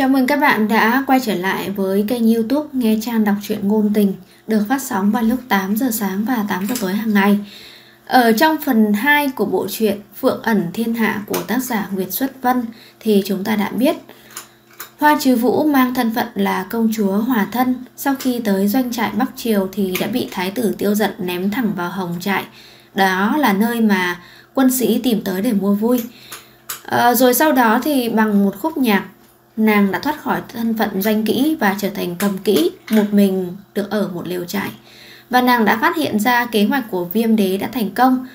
Chào mừng các bạn đã quay trở lại với kênh youtube Nghe Trang Đọc truyện Ngôn Tình được phát sóng vào lúc 8 giờ sáng và 8 giờ tối hàng ngày. Ở trong phần 2 của bộ truyện Phượng ẩn thiên hạ của tác giả Nguyệt Xuất Vân thì chúng ta đã biết Hoa Trừ Vũ mang thân phận là công chúa Hòa Thân, sau khi tới doanh trại Bắc Triều thì đã bị thái tử Tiêu Giận ném thẳng vào Hồng trại. Đó là nơi mà quân sĩ tìm tới để mua vui. À, rồi sau đó thì bằng một khúc nhạc nàng đã thoát khỏi thân phận danh kỹ và trở thành cầm kỹ một mình được ở một lều trại. Và nàng đã phát hiện ra kế hoạch của viêm đế đã thành công,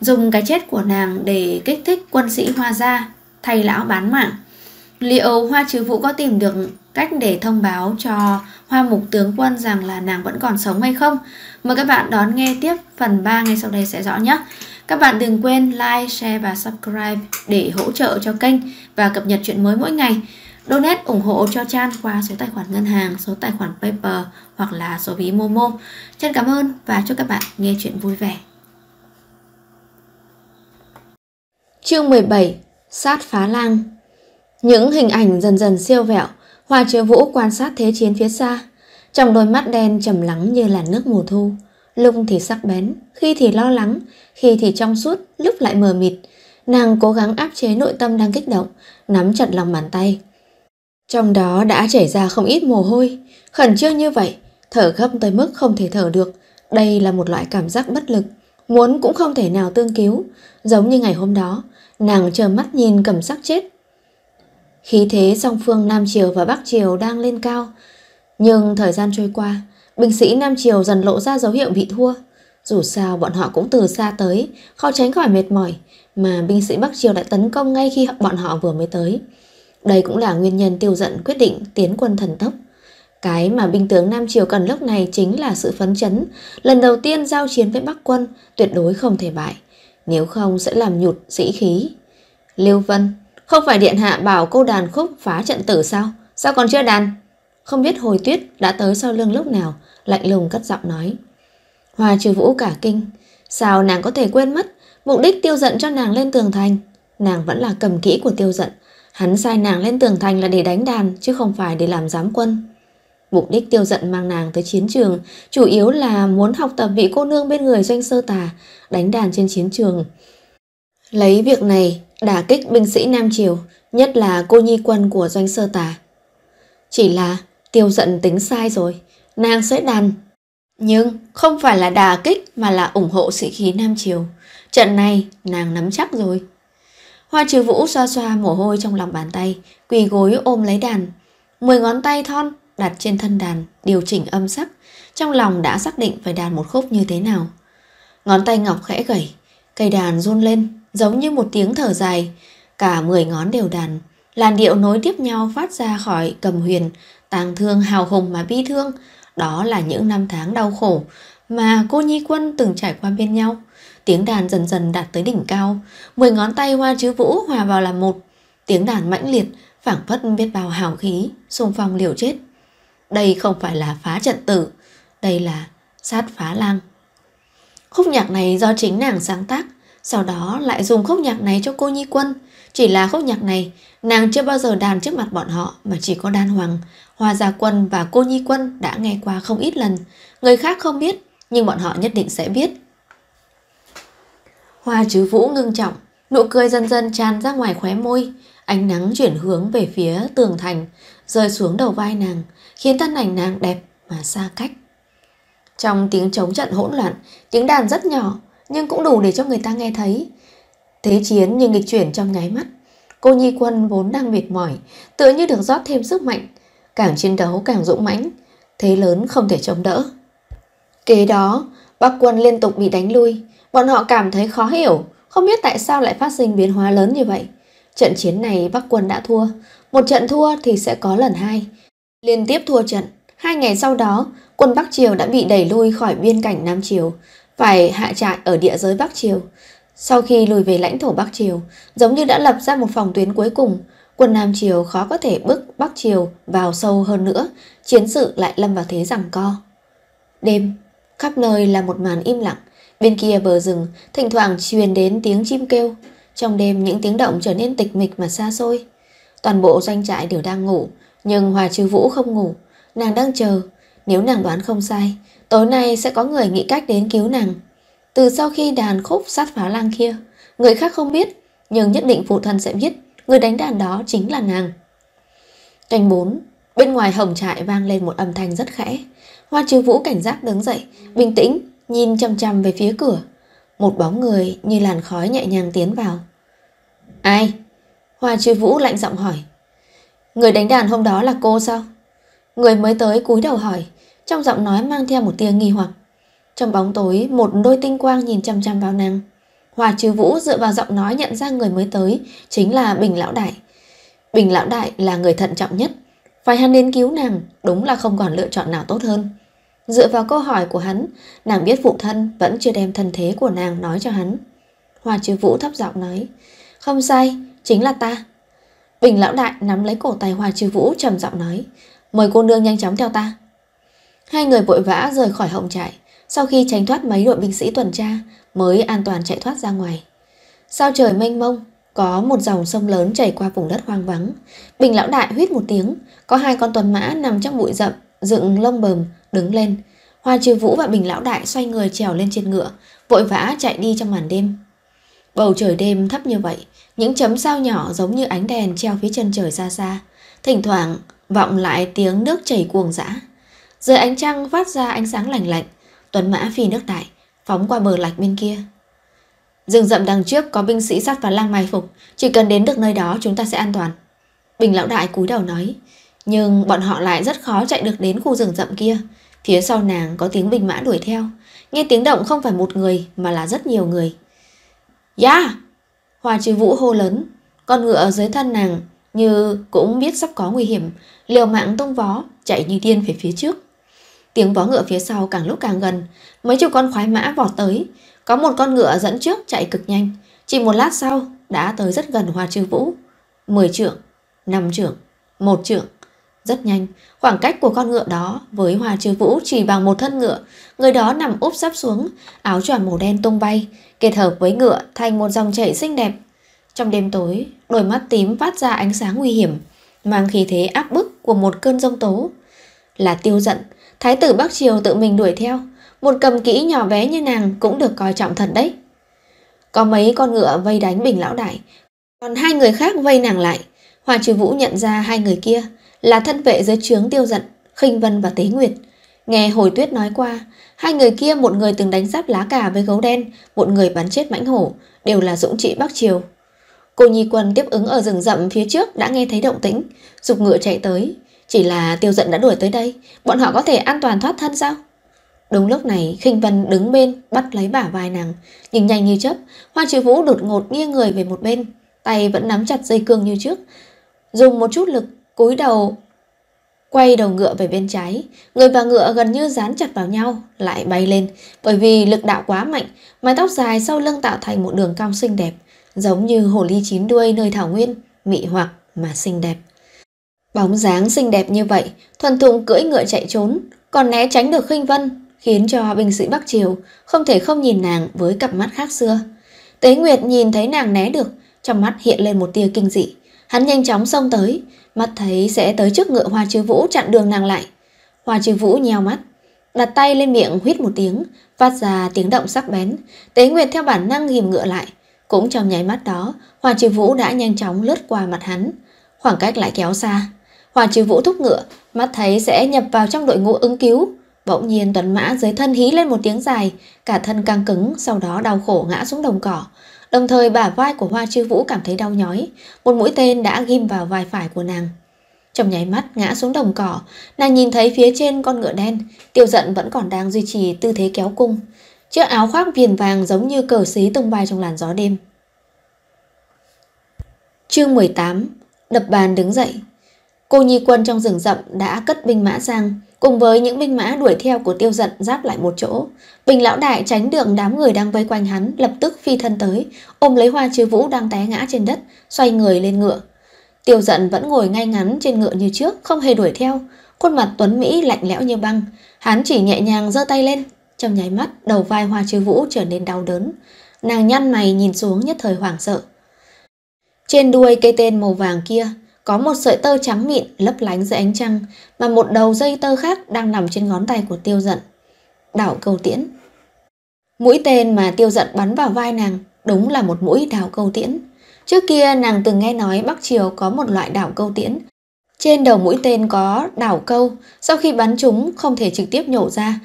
dùng cái chết của nàng để kích thích quân sĩ Hoa Gia thay lão bán mạng. Liệu Hoa Trừ Vũ có tìm được cách để thông báo cho Hoa Mục Tướng Quân rằng là nàng vẫn còn sống hay không. Mời các bạn đón nghe tiếp phần 3 ngay sau đây sẽ rõ nhé. Các bạn đừng quên like, share và subscribe để hỗ trợ cho kênh và cập nhật chuyện mới mỗi ngày. Donate ủng hộ cho Chan qua số tài khoản ngân hàng, số tài khoản PayPal hoặc là số ví Momo. Chan cảm ơn và chúc các bạn nghe chuyện vui vẻ. Chương 17 Sát phá lang Những hình ảnh dần dần siêu vẹo Hoa Chiếu Vũ quan sát thế chiến phía xa, trong đôi mắt đen trầm lắng như là nước mùa thu, Lung thì sắc bén, khi thì lo lắng, khi thì trong suốt, lúc lại mờ mịt. Nàng cố gắng áp chế nội tâm đang kích động, nắm chặt lòng bàn tay. Trong đó đã chảy ra không ít mồ hôi, khẩn trương như vậy, thở gấp tới mức không thể thở được. Đây là một loại cảm giác bất lực, muốn cũng không thể nào tương cứu. Giống như ngày hôm đó, nàng chờ mắt nhìn cầm sắc chết Khí thế song phương Nam Triều và Bắc Triều đang lên cao. Nhưng thời gian trôi qua, binh sĩ Nam Triều dần lộ ra dấu hiệu bị thua. Dù sao bọn họ cũng từ xa tới, khó tránh khỏi mệt mỏi, mà binh sĩ Bắc Triều đã tấn công ngay khi bọn họ vừa mới tới. Đây cũng là nguyên nhân tiêu giận quyết định tiến quân thần tốc. Cái mà binh tướng Nam Triều cần lúc này chính là sự phấn chấn. Lần đầu tiên giao chiến với Bắc quân, tuyệt đối không thể bại. Nếu không sẽ làm nhụt sĩ khí. Lưu Vân không phải điện hạ bảo cô đàn khúc phá trận tử sao? Sao còn chưa đàn? Không biết hồi tuyết đã tới sau lưng lúc nào, lạnh lùng cất giọng nói. Hoa trừ vũ cả kinh. Sao nàng có thể quên mất? Mục đích tiêu giận cho nàng lên tường thành. Nàng vẫn là cầm kỹ của tiêu giận. Hắn sai nàng lên tường thành là để đánh đàn, chứ không phải để làm giám quân. Mục đích tiêu giận mang nàng tới chiến trường chủ yếu là muốn học tập vị cô nương bên người doanh sơ tà, đánh đàn trên chiến trường. Lấy việc này đả kích binh sĩ Nam Triều, nhất là cô nhi quân của doanh sơ tà. Chỉ là tiêu giận tính sai rồi, nàng sẽ đàn. Nhưng không phải là đà kích mà là ủng hộ sĩ khí Nam Triều. Trận này nàng nắm chắc rồi. Hoa trừ vũ xoa xoa mồ hôi trong lòng bàn tay, quỳ gối ôm lấy đàn. Mười ngón tay thon đặt trên thân đàn, điều chỉnh âm sắc. Trong lòng đã xác định phải đàn một khúc như thế nào. Ngón tay ngọc khẽ gẩy, cây đàn run lên, giống như một tiếng thở dài. Cả 10 ngón đều đàn, làn điệu nối tiếp nhau phát ra khỏi cầm huyền, tàng thương hào hùng mà bi thương. Đó là những năm tháng đau khổ mà cô Nhi Quân từng trải qua bên nhau. Tiếng đàn dần dần đạt tới đỉnh cao, 10 ngón tay hoa chứ vũ hòa vào làm một. Tiếng đàn mãnh liệt, phảng phất biết bao hào khí, xung phong liều chết. Đây không phải là phá trận tử, đây là sát phá lang. Khúc nhạc này do chính nàng sáng tác, sau đó lại dùng khúc nhạc này cho cô Nhi Quân Chỉ là khúc nhạc này Nàng chưa bao giờ đàn trước mặt bọn họ Mà chỉ có đan hoàng Hoa Gia Quân và cô Nhi Quân đã nghe qua không ít lần Người khác không biết Nhưng bọn họ nhất định sẽ biết Hoa chứ vũ ngưng trọng Nụ cười dần dần tràn ra ngoài khóe môi Ánh nắng chuyển hướng về phía tường thành Rơi xuống đầu vai nàng Khiến thân ảnh nàng đẹp mà xa cách Trong tiếng trống trận hỗn loạn Tiếng đàn rất nhỏ nhưng cũng đủ để cho người ta nghe thấy. Thế chiến như nghịch chuyển trong nháy mắt. Cô Nhi Quân vốn đang mệt mỏi, tựa như được rót thêm sức mạnh. Càng chiến đấu càng dũng mãnh, thế lớn không thể chống đỡ. Kế đó, Bắc quân liên tục bị đánh lui. Bọn họ cảm thấy khó hiểu, không biết tại sao lại phát sinh biến hóa lớn như vậy. Trận chiến này Bắc quân đã thua, một trận thua thì sẽ có lần hai. Liên tiếp thua trận, hai ngày sau đó, quân Bắc Triều đã bị đẩy lui khỏi biên cảnh Nam Triều phải hạ trại ở địa giới Bắc Triều. Sau khi lùi về lãnh thổ Bắc Triều, giống như đã lập ra một phòng tuyến cuối cùng, quân Nam Triều khó có thể bước Bắc Triều vào sâu hơn nữa, chiến sự lại lâm vào thế rằng co. Đêm, khắp nơi là một màn im lặng, bên kia bờ rừng thỉnh thoảng truyền đến tiếng chim kêu, trong đêm những tiếng động trở nên tịch mịch mà xa xôi. Toàn bộ doanh trại đều đang ngủ, nhưng Hòa Trư Vũ không ngủ, nàng đang chờ, nếu nàng đoán không sai, Tối nay sẽ có người nghĩ cách đến cứu nàng Từ sau khi đàn khúc sát phá lang kia Người khác không biết Nhưng nhất định phụ thân sẽ biết Người đánh đàn đó chính là nàng Canh 4 Bên ngoài hồng trại vang lên một âm thanh rất khẽ Hoa chiếu vũ cảnh giác đứng dậy Bình tĩnh nhìn chăm chăm về phía cửa Một bóng người như làn khói nhẹ nhàng tiến vào Ai? Hoa chiếu vũ lạnh giọng hỏi Người đánh đàn hôm đó là cô sao? Người mới tới cúi đầu hỏi trong giọng nói mang theo một tia nghi hoặc. Trong bóng tối, một đôi tinh quang nhìn chăm chăm vào nàng. Hòa Trừ Vũ dựa vào giọng nói nhận ra người mới tới, chính là Bình Lão Đại. Bình Lão Đại là người thận trọng nhất. Phải hắn đến cứu nàng, đúng là không còn lựa chọn nào tốt hơn. Dựa vào câu hỏi của hắn, nàng biết phụ thân vẫn chưa đem thân thế của nàng nói cho hắn. Hòa Trừ Vũ thấp giọng nói, không sai, chính là ta. Bình Lão Đại nắm lấy cổ tay Hòa Trừ Vũ trầm giọng nói, mời cô nương nhanh chóng theo ta. Hai người vội vã rời khỏi hồng trại, sau khi tránh thoát mấy đội binh sĩ tuần tra mới an toàn chạy thoát ra ngoài. Sao trời mênh mông, có một dòng sông lớn chảy qua vùng đất hoang vắng. Bình lão đại huýt một tiếng, có hai con tuần mã nằm trong bụi rậm, dựng lông bờm, đứng lên. Hoa trừ vũ và bình lão đại xoay người trèo lên trên ngựa, vội vã chạy đi trong màn đêm. Bầu trời đêm thấp như vậy, những chấm sao nhỏ giống như ánh đèn treo phía chân trời xa xa. Thỉnh thoảng vọng lại tiếng nước chảy cuồng dã dưới ánh trăng phát ra ánh sáng lành lạnh, tuần mã phi nước đại, phóng qua bờ lạch bên kia. Rừng rậm đằng trước có binh sĩ sắt và lang mai phục, chỉ cần đến được nơi đó chúng ta sẽ an toàn. Bình lão đại cúi đầu nói, nhưng bọn họ lại rất khó chạy được đến khu rừng rậm kia. Phía sau nàng có tiếng bình mã đuổi theo, nghe tiếng động không phải một người mà là rất nhiều người. 呀! Yeah! Dạ! Hoa trừ vũ hô lớn, con ngựa ở dưới thân nàng như cũng biết sắp có nguy hiểm, liều mạng tung vó, chạy như điên về phía trước. Tiếng vó ngựa phía sau càng lúc càng gần, mấy chục con khoái mã vọt tới, có một con ngựa dẫn trước chạy cực nhanh, chỉ một lát sau đã tới rất gần Hoa chư Vũ. mười trượng, năm trượng, một trượng. Rất nhanh, khoảng cách của con ngựa đó với Hoa chư Vũ chỉ bằng một thân ngựa, người đó nằm úp sắp xuống, áo choàng màu đen tung bay, kết hợp với ngựa thành một dòng chảy xinh đẹp. Trong đêm tối, đôi mắt tím phát ra ánh sáng nguy hiểm, mang khí thế áp bức của một cơn giông tố. Là tiêu giận, Thái tử Bắc Triều tự mình đuổi theo, một cầm kỹ nhỏ bé như nàng cũng được coi trọng thật đấy. Có mấy con ngựa vây đánh Bình Lão Đại, còn hai người khác vây nàng lại. Hòa Trừ Vũ nhận ra hai người kia là thân vệ dưới trướng tiêu giận, khinh vân và tế nguyệt. Nghe hồi tuyết nói qua, hai người kia một người từng đánh giáp lá cà với gấu đen, một người bắn chết mãnh hổ, đều là dũng trị Bắc Triều. Cô Nhi Quân tiếp ứng ở rừng rậm phía trước đã nghe thấy động tĩnh, dục ngựa chạy tới, chỉ là tiêu giận đã đuổi tới đây Bọn họ có thể an toàn thoát thân sao Đúng lúc này khinh Vân đứng bên Bắt lấy bả vai nàng Nhìn nhanh như chớp Hoa trừ vũ đột ngột nghiêng người về một bên Tay vẫn nắm chặt dây cương như trước Dùng một chút lực cúi đầu Quay đầu ngựa về bên trái Người và ngựa gần như dán chặt vào nhau Lại bay lên Bởi vì lực đạo quá mạnh Mái tóc dài sau lưng tạo thành một đường cong xinh đẹp Giống như hồ ly chín đuôi nơi thảo nguyên Mị hoặc mà xinh đẹp Bóng dáng xinh đẹp như vậy, thuần thục cưỡi ngựa chạy trốn, còn né tránh được khinh vân, khiến cho binh sĩ Bắc Triều không thể không nhìn nàng với cặp mắt khác xưa. Tế Nguyệt nhìn thấy nàng né được, trong mắt hiện lên một tia kinh dị. Hắn nhanh chóng xông tới, mắt thấy sẽ tới trước ngựa Hoa Chư Vũ chặn đường nàng lại. Hoa Chư Vũ nheo mắt, đặt tay lên miệng huýt một tiếng, phát ra tiếng động sắc bén. Tế Nguyệt theo bản năng ghim ngựa lại. Cũng trong nháy mắt đó, Hoa Chư Vũ đã nhanh chóng lướt qua mặt hắn. Khoảng cách lại kéo xa. Hoàng Chí Vũ thúc ngựa, mắt thấy sẽ nhập vào trong đội ngũ ứng cứu. Bỗng nhiên Tuấn Mã dưới thân hí lên một tiếng dài, cả thân căng cứng, sau đó đau khổ ngã xuống đồng cỏ. Đồng thời bả vai của Hoa Chư Vũ cảm thấy đau nhói, một mũi tên đã ghim vào vai phải của nàng. Trong nháy mắt ngã xuống đồng cỏ, nàng nhìn thấy phía trên con ngựa đen, tiêu giận vẫn còn đang duy trì tư thế kéo cung. Chiếc áo khoác viền vàng giống như cờ xí tung bay trong làn gió đêm. Chương 18 Đập bàn đứng dậy Cô Nhi Quân trong rừng rậm đã cất binh mã sang, cùng với những binh mã đuổi theo của tiêu giận giáp lại một chỗ. Bình lão đại tránh đường đám người đang vây quanh hắn, lập tức phi thân tới, ôm lấy hoa chư vũ đang té ngã trên đất, xoay người lên ngựa. Tiêu giận vẫn ngồi ngay ngắn trên ngựa như trước, không hề đuổi theo. Khuôn mặt Tuấn Mỹ lạnh lẽo như băng, hắn chỉ nhẹ nhàng giơ tay lên. Trong nháy mắt, đầu vai hoa chư vũ trở nên đau đớn. Nàng nhăn mày nhìn xuống nhất thời hoảng sợ. Trên đuôi cây tên màu vàng kia, có một sợi tơ trắng mịn lấp lánh dưới ánh trăng mà một đầu dây tơ khác đang nằm trên ngón tay của tiêu giận. Đảo câu tiễn. Mũi tên mà tiêu giận bắn vào vai nàng đúng là một mũi đảo câu tiễn. Trước kia nàng từng nghe nói Bắc Triều có một loại đảo câu tiễn. Trên đầu mũi tên có đảo câu, sau khi bắn chúng không thể trực tiếp nhổ ra,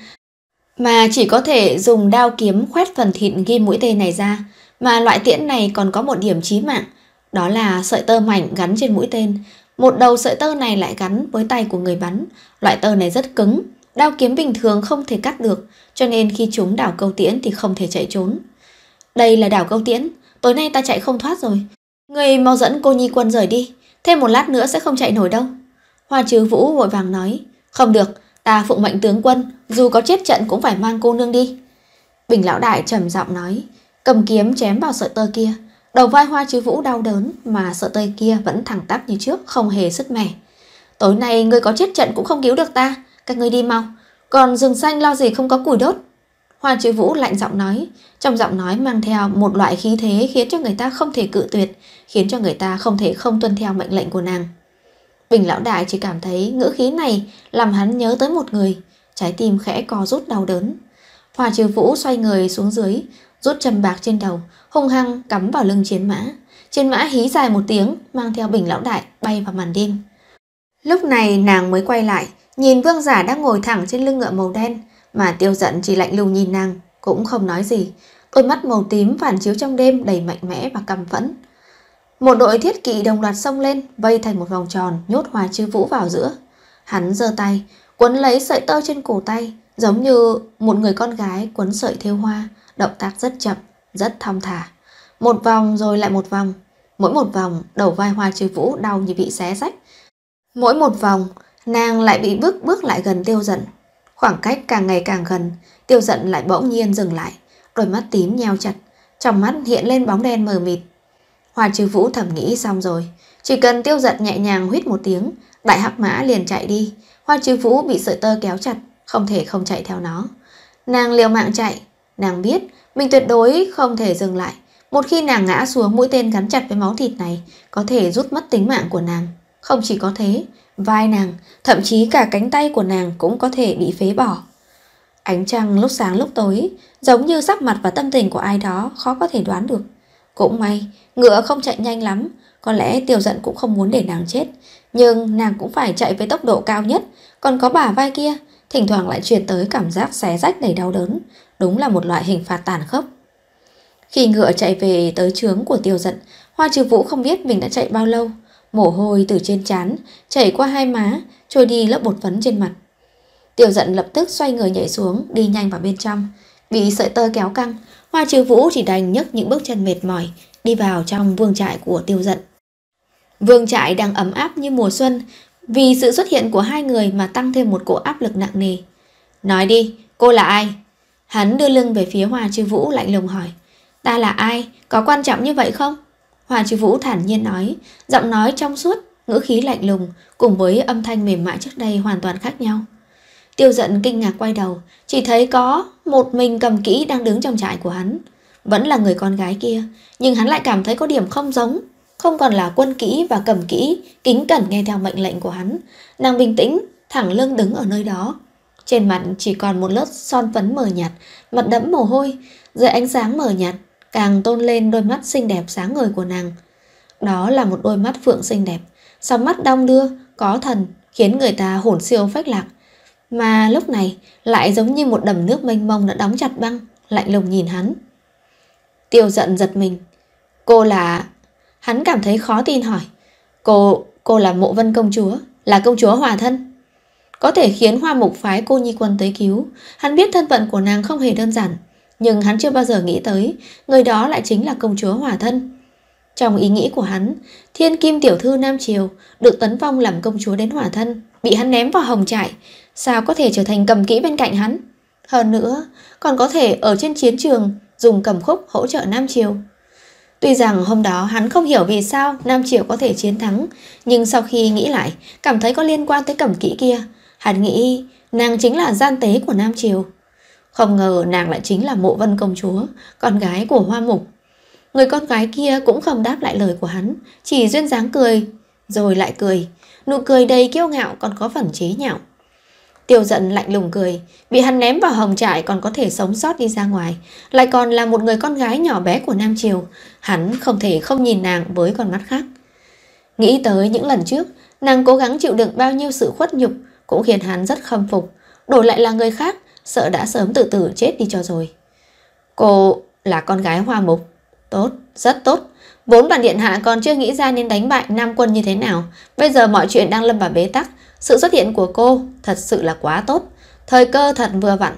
mà chỉ có thể dùng đao kiếm khoét phần thịt ghi mũi tên này ra. Mà loại tiễn này còn có một điểm chí mạng, đó là sợi tơ mảnh gắn trên mũi tên. Một đầu sợi tơ này lại gắn với tay của người bắn. Loại tơ này rất cứng, đao kiếm bình thường không thể cắt được, cho nên khi chúng đảo câu tiễn thì không thể chạy trốn. Đây là đảo câu tiễn, tối nay ta chạy không thoát rồi. Người mau dẫn cô Nhi Quân rời đi, thêm một lát nữa sẽ không chạy nổi đâu. Hoa chứ vũ vội vàng nói, không được, ta phụng mệnh tướng quân, dù có chết trận cũng phải mang cô nương đi. Bình lão đại trầm giọng nói, cầm kiếm chém vào sợi tơ kia, Đầu vai hoa chứ vũ đau đớn mà sợ tơi kia vẫn thẳng tắp như trước, không hề sức mẻ. Tối nay ngươi có chết trận cũng không cứu được ta, các ngươi đi mau. Còn rừng xanh lo gì không có củi đốt. Hoa chứ vũ lạnh giọng nói, trong giọng nói mang theo một loại khí thế khiến cho người ta không thể cự tuyệt, khiến cho người ta không thể không tuân theo mệnh lệnh của nàng. Bình lão đại chỉ cảm thấy ngữ khí này làm hắn nhớ tới một người, trái tim khẽ co rút đau đớn. Hoa trừ vũ xoay người xuống dưới, rút trầm bạc trên đầu, hung hăng cắm vào lưng chiến mã. Chiến mã hí dài một tiếng, mang theo bình lão đại bay vào màn đêm. Lúc này nàng mới quay lại, nhìn vương giả đang ngồi thẳng trên lưng ngựa màu đen, mà tiêu giận chỉ lạnh lùng nhìn nàng, cũng không nói gì. Đôi mắt màu tím phản chiếu trong đêm đầy mạnh mẽ và căm phẫn. Một đội thiết kỵ đồng loạt xông lên, vây thành một vòng tròn, nhốt hòa chư vũ vào giữa. Hắn giơ tay, quấn lấy sợi tơ trên cổ tay, giống như một người con gái quấn sợi thêu hoa động tác rất chậm, rất thong thả. Một vòng rồi lại một vòng, mỗi một vòng đầu vai Hoa Chi Vũ đau như bị xé rách. Mỗi một vòng, nàng lại bị bước bước lại gần tiêu giận. Khoảng cách càng ngày càng gần, tiêu giận lại bỗng nhiên dừng lại, đôi mắt tím nheo chặt, trong mắt hiện lên bóng đen mờ mịt. Hoa Chi Vũ thầm nghĩ xong rồi, chỉ cần tiêu giận nhẹ nhàng huýt một tiếng, đại hắc mã liền chạy đi, Hoa Chi Vũ bị sợi tơ kéo chặt, không thể không chạy theo nó. Nàng liều mạng chạy, Nàng biết mình tuyệt đối không thể dừng lại. Một khi nàng ngã xuống mũi tên gắn chặt với máu thịt này, có thể rút mất tính mạng của nàng. Không chỉ có thế, vai nàng, thậm chí cả cánh tay của nàng cũng có thể bị phế bỏ. Ánh trăng lúc sáng lúc tối, giống như sắc mặt và tâm tình của ai đó khó có thể đoán được. Cũng may, ngựa không chạy nhanh lắm, có lẽ tiểu giận cũng không muốn để nàng chết. Nhưng nàng cũng phải chạy với tốc độ cao nhất, còn có bả vai kia, thỉnh thoảng lại truyền tới cảm giác xé rách đầy đau đớn, đúng là một loại hình phạt tàn khốc. Khi ngựa chạy về tới trướng của tiêu giận, Hoa Trừ Vũ không biết mình đã chạy bao lâu. Mồ hôi từ trên trán chảy qua hai má, trôi đi lớp bột phấn trên mặt. Tiêu giận lập tức xoay người nhảy xuống, đi nhanh vào bên trong. Bị sợi tơ kéo căng, Hoa Trừ Vũ chỉ đành nhấc những bước chân mệt mỏi, đi vào trong vương trại của tiêu giận. Vương trại đang ấm áp như mùa xuân, vì sự xuất hiện của hai người mà tăng thêm một cỗ áp lực nặng nề. Nói đi, cô là ai? Hắn đưa lưng về phía Hòa Chư Vũ lạnh lùng hỏi Ta là ai? Có quan trọng như vậy không? Hòa Chư Vũ thản nhiên nói Giọng nói trong suốt, ngữ khí lạnh lùng Cùng với âm thanh mềm mại trước đây hoàn toàn khác nhau Tiêu giận kinh ngạc quay đầu Chỉ thấy có một mình cầm kỹ đang đứng trong trại của hắn Vẫn là người con gái kia Nhưng hắn lại cảm thấy có điểm không giống Không còn là quân kỹ và cầm kỹ Kính cẩn nghe theo mệnh lệnh của hắn Nàng bình tĩnh, thẳng lưng đứng ở nơi đó trên mặt chỉ còn một lớp son phấn mờ nhạt, mặt đẫm mồ hôi, dưới ánh sáng mờ nhạt, càng tôn lên đôi mắt xinh đẹp sáng ngời của nàng. Đó là một đôi mắt phượng xinh đẹp, sau mắt đong đưa, có thần, khiến người ta hồn siêu phách lạc. Mà lúc này lại giống như một đầm nước mênh mông đã đóng chặt băng, lạnh lùng nhìn hắn. Tiêu giận giật mình. Cô là... Hắn cảm thấy khó tin hỏi. Cô... cô là mộ vân công chúa, là công chúa hòa thân có thể khiến hoa mục phái cô nhi quân tới cứu. Hắn biết thân phận của nàng không hề đơn giản, nhưng hắn chưa bao giờ nghĩ tới, người đó lại chính là công chúa hòa thân. Trong ý nghĩ của hắn, thiên kim tiểu thư Nam Triều được tấn phong làm công chúa đến hỏa thân, bị hắn ném vào hồng trại, sao có thể trở thành cầm kỹ bên cạnh hắn. Hơn nữa, còn có thể ở trên chiến trường dùng cầm khúc hỗ trợ Nam Triều. Tuy rằng hôm đó hắn không hiểu vì sao Nam Triều có thể chiến thắng, nhưng sau khi nghĩ lại, cảm thấy có liên quan tới cầm kỹ kia, Hắn nghĩ nàng chính là gian tế của Nam Triều. Không ngờ nàng lại chính là mộ vân công chúa, con gái của Hoa Mục. Người con gái kia cũng không đáp lại lời của hắn, chỉ duyên dáng cười, rồi lại cười. Nụ cười đầy kiêu ngạo còn có phần chế nhạo. Tiêu giận lạnh lùng cười, bị hắn ném vào hồng trại còn có thể sống sót đi ra ngoài, lại còn là một người con gái nhỏ bé của Nam Triều. Hắn không thể không nhìn nàng với con mắt khác. Nghĩ tới những lần trước, nàng cố gắng chịu đựng bao nhiêu sự khuất nhục, cũng khiến hắn rất khâm phục. Đổi lại là người khác, sợ đã sớm tự tử chết đi cho rồi. Cô là con gái hoa mục. Tốt, rất tốt. Vốn bản điện hạ còn chưa nghĩ ra nên đánh bại Nam quân như thế nào. Bây giờ mọi chuyện đang lâm vào bế tắc. Sự xuất hiện của cô thật sự là quá tốt. Thời cơ thật vừa vặn.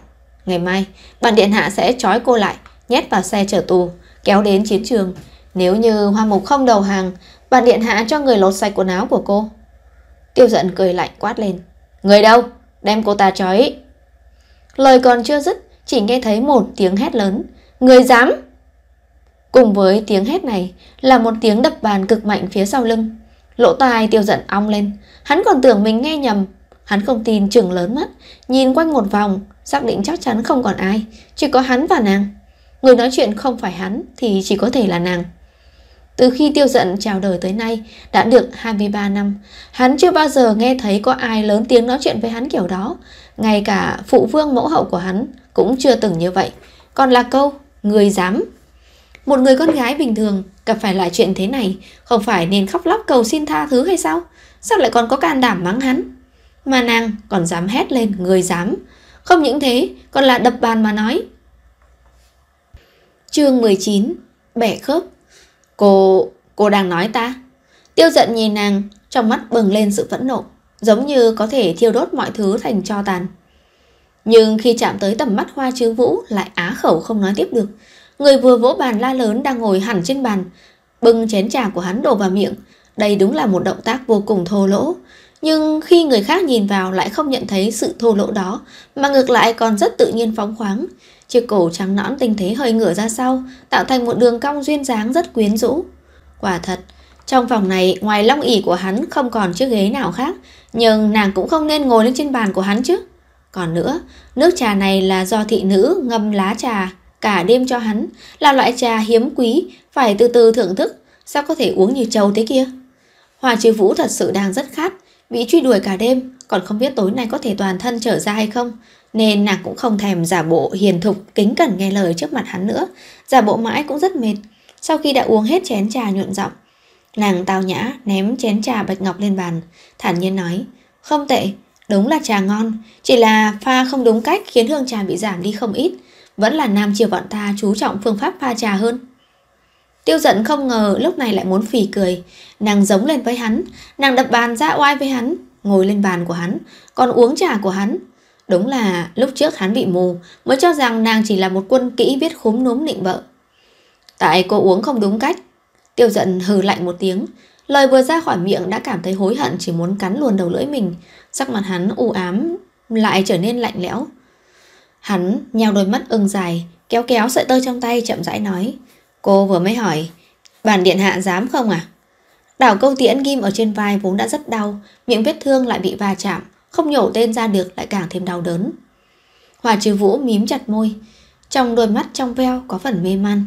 Ngày mai, bản điện hạ sẽ trói cô lại, nhét vào xe chở tù, kéo đến chiến trường. Nếu như hoa mục không đầu hàng, bản điện hạ cho người lột sạch quần áo của cô. Tiêu giận cười lạnh quát lên. Người đâu? Đem cô ta cho ý. Lời còn chưa dứt, chỉ nghe thấy một tiếng hét lớn. Người dám! Cùng với tiếng hét này là một tiếng đập bàn cực mạnh phía sau lưng. Lỗ tai tiêu giận ong lên, hắn còn tưởng mình nghe nhầm. Hắn không tin chừng lớn mắt, nhìn quanh một vòng, xác định chắc chắn không còn ai, chỉ có hắn và nàng. Người nói chuyện không phải hắn thì chỉ có thể là nàng. Từ khi tiêu giận chào đời tới nay đã được 23 năm, hắn chưa bao giờ nghe thấy có ai lớn tiếng nói chuyện với hắn kiểu đó. Ngay cả phụ vương mẫu hậu của hắn cũng chưa từng như vậy. Còn là câu, người dám. Một người con gái bình thường gặp phải lại chuyện thế này, không phải nên khóc lóc cầu xin tha thứ hay sao? Sao lại còn có can đảm mắng hắn? Mà nàng còn dám hét lên, người dám. Không những thế, còn là đập bàn mà nói. chương 19, bẻ khớp Cô... cô đang nói ta? Tiêu giận nhìn nàng, trong mắt bừng lên sự phẫn nộ, giống như có thể thiêu đốt mọi thứ thành cho tàn. Nhưng khi chạm tới tầm mắt hoa chứ vũ lại á khẩu không nói tiếp được. Người vừa vỗ bàn la lớn đang ngồi hẳn trên bàn, bưng chén trà của hắn đổ vào miệng. Đây đúng là một động tác vô cùng thô lỗ. Nhưng khi người khác nhìn vào lại không nhận thấy sự thô lỗ đó, mà ngược lại còn rất tự nhiên phóng khoáng. Chiếc cổ trắng nõn tinh thế hơi ngửa ra sau, tạo thành một đường cong duyên dáng rất quyến rũ. Quả thật, trong phòng này ngoài long ỷ của hắn không còn chiếc ghế nào khác, nhưng nàng cũng không nên ngồi lên trên bàn của hắn chứ. Còn nữa, nước trà này là do thị nữ ngâm lá trà cả đêm cho hắn, là loại trà hiếm quý, phải từ từ thưởng thức, sao có thể uống như trâu thế kia. Hòa trừ Vũ thật sự đang rất khát, bị truy đuổi cả đêm, còn không biết tối nay có thể toàn thân trở ra hay không nên nàng cũng không thèm giả bộ hiền thục kính cẩn nghe lời trước mặt hắn nữa. Giả bộ mãi cũng rất mệt. Sau khi đã uống hết chén trà nhuận giọng, nàng tao nhã ném chén trà bạch ngọc lên bàn, thản nhiên nói, không tệ, đúng là trà ngon, chỉ là pha không đúng cách khiến hương trà bị giảm đi không ít. Vẫn là nam triều bọn ta chú trọng phương pháp pha trà hơn. Tiêu giận không ngờ lúc này lại muốn phì cười. Nàng giống lên với hắn, nàng đập bàn ra oai với hắn, ngồi lên bàn của hắn, còn uống trà của hắn, Đúng là lúc trước hắn bị mù mới cho rằng nàng chỉ là một quân kỹ biết khúm núm nịnh vợ. Tại cô uống không đúng cách. Tiêu giận hừ lạnh một tiếng. Lời vừa ra khỏi miệng đã cảm thấy hối hận chỉ muốn cắn luôn đầu lưỡi mình. Sắc mặt hắn u ám lại trở nên lạnh lẽo. Hắn nhào đôi mắt ưng dài, kéo kéo sợi tơ trong tay chậm rãi nói. Cô vừa mới hỏi, bàn điện hạ dám không à? Đảo câu tiễn ghim ở trên vai vốn đã rất đau, miệng vết thương lại bị va chạm, không nhổ tên ra được lại càng thêm đau đớn Hòa Trừ Vũ mím chặt môi Trong đôi mắt trong veo có phần mê man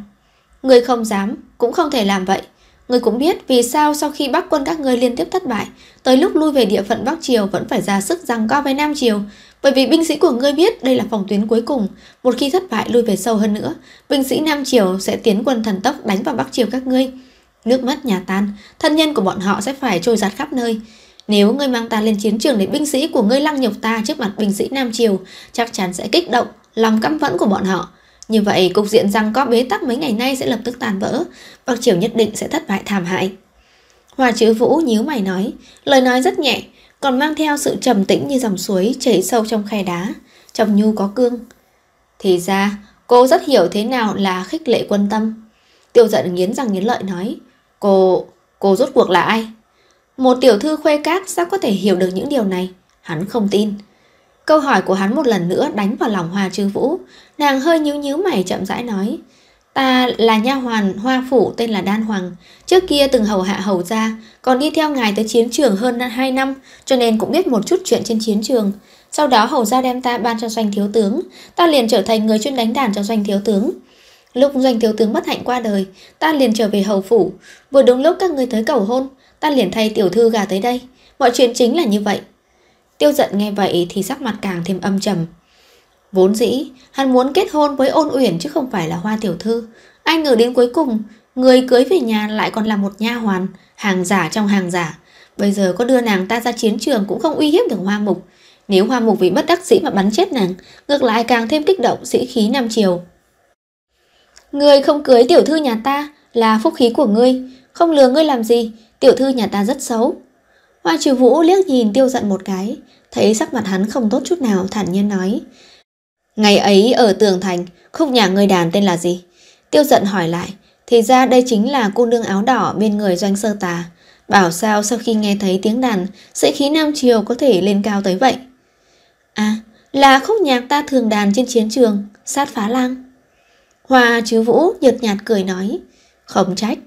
Người không dám Cũng không thể làm vậy Người cũng biết vì sao sau khi Bắc quân các người liên tiếp thất bại Tới lúc lui về địa phận Bắc Triều Vẫn phải ra sức rằng co với Nam Triều Bởi vì binh sĩ của ngươi biết đây là phòng tuyến cuối cùng Một khi thất bại lui về sâu hơn nữa Binh sĩ Nam Triều sẽ tiến quân thần tốc Đánh vào Bắc Triều các ngươi Nước mắt nhà tan Thân nhân của bọn họ sẽ phải trôi giặt khắp nơi nếu ngươi mang ta lên chiến trường để binh sĩ của ngươi lăng nhục ta trước mặt binh sĩ Nam Triều, chắc chắn sẽ kích động, lòng căm phẫn của bọn họ. Như vậy, cục diện rằng có bế tắc mấy ngày nay sẽ lập tức tàn vỡ, Bắc Triều nhất định sẽ thất bại thảm hại. Hòa chữ vũ nhíu mày nói, lời nói rất nhẹ, còn mang theo sự trầm tĩnh như dòng suối chảy sâu trong khe đá, trong nhu có cương. Thì ra, cô rất hiểu thế nào là khích lệ quân tâm. Tiêu giận nghiến răng nghiến lợi nói, cô, cô rốt cuộc là ai? Một tiểu thư khuê các sao có thể hiểu được những điều này? Hắn không tin. Câu hỏi của hắn một lần nữa đánh vào lòng Hoa chư Vũ, nàng hơi nhíu nhíu mày chậm rãi nói: "Ta là nha hoàn Hoa phủ tên là Đan Hoàng, trước kia từng hầu hạ hầu gia, còn đi theo ngài tới chiến trường hơn hai năm, cho nên cũng biết một chút chuyện trên chiến trường." Sau đó hầu gia đem ta ban cho doanh thiếu tướng Ta liền trở thành người chuyên đánh đàn cho doanh thiếu tướng Lúc doanh thiếu tướng bất hạnh qua đời Ta liền trở về hầu phủ Vừa đúng lúc các người tới cầu hôn ta liền thay tiểu thư gà tới đây. Mọi chuyện chính là như vậy. Tiêu giận nghe vậy thì sắc mặt càng thêm âm trầm. Vốn dĩ, hắn muốn kết hôn với ôn uyển chứ không phải là hoa tiểu thư. Anh ngờ đến cuối cùng, người cưới về nhà lại còn là một nha hoàn, hàng giả trong hàng giả. Bây giờ có đưa nàng ta ra chiến trường cũng không uy hiếp được hoa mục. Nếu hoa mục vì bất đắc sĩ mà bắn chết nàng, ngược lại càng thêm kích động sĩ khí nam triều. Người không cưới tiểu thư nhà ta là phúc khí của ngươi, không lừa ngươi làm gì, Tiểu thư nhà ta rất xấu Hoa trừ vũ liếc nhìn tiêu giận một cái Thấy sắc mặt hắn không tốt chút nào thản nhiên nói Ngày ấy ở tường thành Khúc nhà người đàn tên là gì Tiêu giận hỏi lại Thì ra đây chính là cô nương áo đỏ bên người doanh sơ tà Bảo sao sau khi nghe thấy tiếng đàn Sĩ khí Nam Triều có thể lên cao tới vậy À là khúc nhạc ta thường đàn trên chiến trường Sát phá lang Hoa chứ vũ nhợt nhạt cười nói Không trách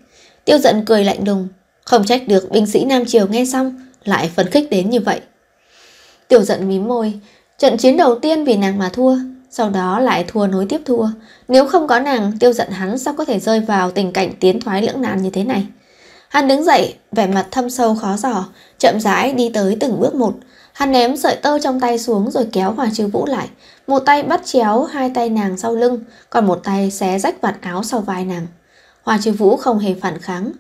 Tiêu giận cười lạnh đùng không trách được binh sĩ Nam Triều nghe xong lại phấn khích đến như vậy. Tiểu giận mím môi, trận chiến đầu tiên vì nàng mà thua, sau đó lại thua nối tiếp thua. Nếu không có nàng, tiêu giận hắn sao có thể rơi vào tình cảnh tiến thoái lưỡng nan như thế này. Hắn đứng dậy, vẻ mặt thâm sâu khó giỏ, chậm rãi đi tới từng bước một. Hắn ném sợi tơ trong tay xuống rồi kéo hòa Trư Vũ lại. Một tay bắt chéo hai tay nàng sau lưng, còn một tay xé rách vạt áo sau vai nàng. hòa Trư Vũ không hề phản kháng.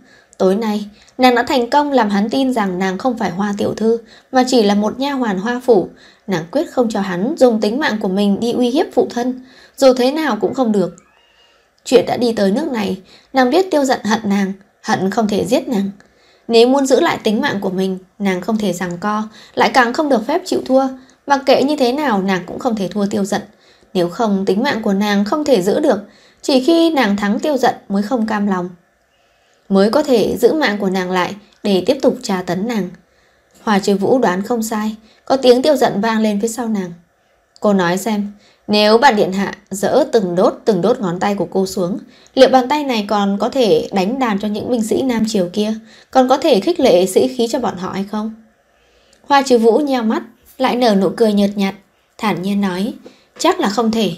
Tối nay, nàng đã thành công làm hắn tin rằng nàng không phải hoa tiểu thư, mà chỉ là một nha hoàn hoa phủ. Nàng quyết không cho hắn dùng tính mạng của mình đi uy hiếp phụ thân, dù thế nào cũng không được. Chuyện đã đi tới nước này, nàng biết tiêu giận hận nàng, hận không thể giết nàng. Nếu muốn giữ lại tính mạng của mình, nàng không thể rằng co, lại càng không được phép chịu thua. Mặc kệ như thế nào nàng cũng không thể thua tiêu giận. Nếu không tính mạng của nàng không thể giữ được, chỉ khi nàng thắng tiêu giận mới không cam lòng mới có thể giữ mạng của nàng lại để tiếp tục tra tấn nàng. Hòa Trư Vũ đoán không sai, có tiếng tiêu giận vang lên phía sau nàng. Cô nói xem, nếu bạn điện hạ dỡ từng đốt từng đốt ngón tay của cô xuống, liệu bàn tay này còn có thể đánh đàn cho những binh sĩ Nam Triều kia, còn có thể khích lệ sĩ khí cho bọn họ hay không? Hoa trừ Vũ nheo mắt, lại nở nụ cười nhợt nhạt, thản nhiên nói, chắc là không thể.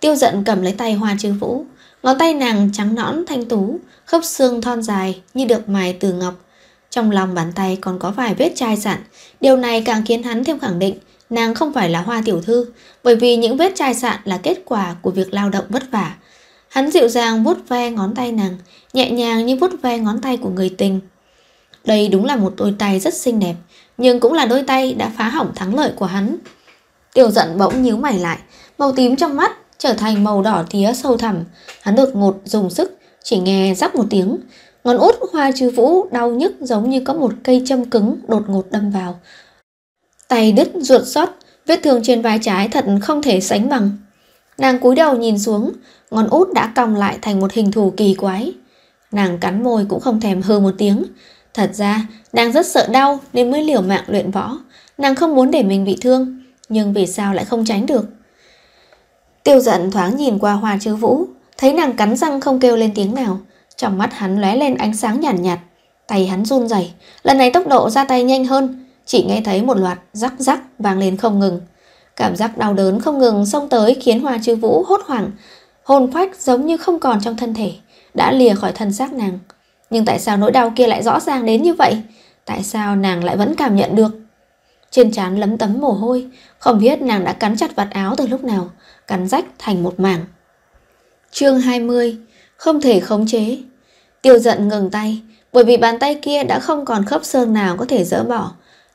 Tiêu giận cầm lấy tay Hoa trừ Vũ, ngón tay nàng trắng nõn thanh tú, khớp xương thon dài như được mài từ ngọc. Trong lòng bàn tay còn có vài vết chai sạn, điều này càng khiến hắn thêm khẳng định nàng không phải là hoa tiểu thư, bởi vì những vết chai sạn là kết quả của việc lao động vất vả. Hắn dịu dàng vuốt ve ngón tay nàng, nhẹ nhàng như vuốt ve ngón tay của người tình. Đây đúng là một đôi tay rất xinh đẹp, nhưng cũng là đôi tay đã phá hỏng thắng lợi của hắn. Tiểu giận bỗng nhíu mày lại, màu tím trong mắt trở thành màu đỏ tía sâu thẳm. Hắn đột ngột dùng sức chỉ nghe rắc một tiếng, ngón út hoa chư vũ đau nhức giống như có một cây châm cứng đột ngột đâm vào. Tay đứt ruột rót, vết thương trên vai trái thật không thể sánh bằng. Nàng cúi đầu nhìn xuống, ngón út đã cong lại thành một hình thù kỳ quái. Nàng cắn môi cũng không thèm hư một tiếng. Thật ra, nàng rất sợ đau nên mới liều mạng luyện võ. Nàng không muốn để mình bị thương, nhưng vì sao lại không tránh được? Tiêu giận thoáng nhìn qua hoa chư vũ, Thấy nàng cắn răng không kêu lên tiếng nào, trong mắt hắn lóe lên ánh sáng nhàn nhạt, nhạt, tay hắn run rẩy, lần này tốc độ ra tay nhanh hơn, chỉ nghe thấy một loạt rắc rắc vang lên không ngừng. Cảm giác đau đớn không ngừng xông tới khiến Hoa Chư Vũ hốt hoảng, hồn phách giống như không còn trong thân thể, đã lìa khỏi thân xác nàng. Nhưng tại sao nỗi đau kia lại rõ ràng đến như vậy? Tại sao nàng lại vẫn cảm nhận được? Trên trán lấm tấm mồ hôi, không biết nàng đã cắn chặt vạt áo từ lúc nào, cắn rách thành một mảng chương 20 Không thể khống chế Tiêu giận ngừng tay Bởi vì bàn tay kia đã không còn khớp xương nào có thể dỡ bỏ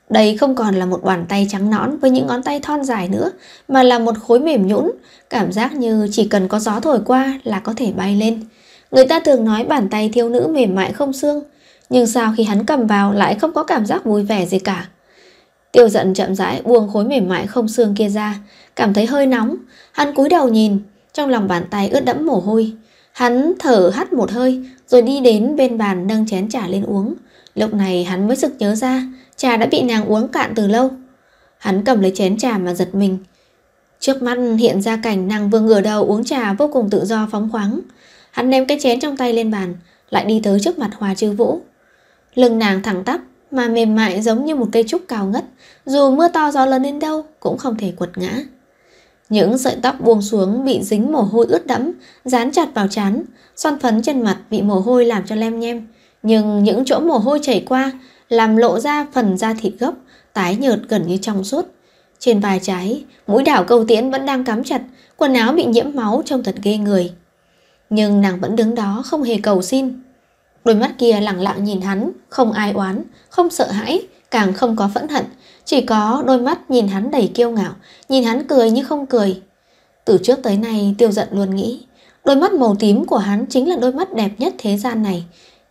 Đây không còn là một bàn tay trắng nõn với những ngón tay thon dài nữa Mà là một khối mềm nhũn Cảm giác như chỉ cần có gió thổi qua là có thể bay lên Người ta thường nói bàn tay thiếu nữ mềm mại không xương Nhưng sao khi hắn cầm vào lại không có cảm giác vui vẻ gì cả Tiêu giận chậm rãi buông khối mềm mại không xương kia ra Cảm thấy hơi nóng Hắn cúi đầu nhìn trong lòng bàn tay ướt đẫm mồ hôi. Hắn thở hắt một hơi, rồi đi đến bên bàn nâng chén trà lên uống. Lúc này hắn mới sực nhớ ra, trà đã bị nàng uống cạn từ lâu. Hắn cầm lấy chén trà mà giật mình. Trước mắt hiện ra cảnh nàng vừa ngửa đầu uống trà vô cùng tự do phóng khoáng. Hắn ném cái chén trong tay lên bàn, lại đi tới trước mặt hòa chư Vũ. Lưng nàng thẳng tắp mà mềm mại giống như một cây trúc cao ngất, dù mưa to gió lớn đến đâu cũng không thể quật ngã. Những sợi tóc buông xuống bị dính mồ hôi ướt đẫm, dán chặt vào trán, son phấn trên mặt bị mồ hôi làm cho lem nhem, nhưng những chỗ mồ hôi chảy qua làm lộ ra phần da thịt gốc, tái nhợt gần như trong suốt. Trên vai trái, mũi đảo câu tiễn vẫn đang cắm chặt, quần áo bị nhiễm máu trông thật ghê người. Nhưng nàng vẫn đứng đó không hề cầu xin. Đôi mắt kia lặng lặng nhìn hắn, không ai oán, không sợ hãi, càng không có phẫn hận, chỉ có đôi mắt nhìn hắn đầy kiêu ngạo, nhìn hắn cười như không cười. Từ trước tới nay tiêu giận luôn nghĩ, đôi mắt màu tím của hắn chính là đôi mắt đẹp nhất thế gian này.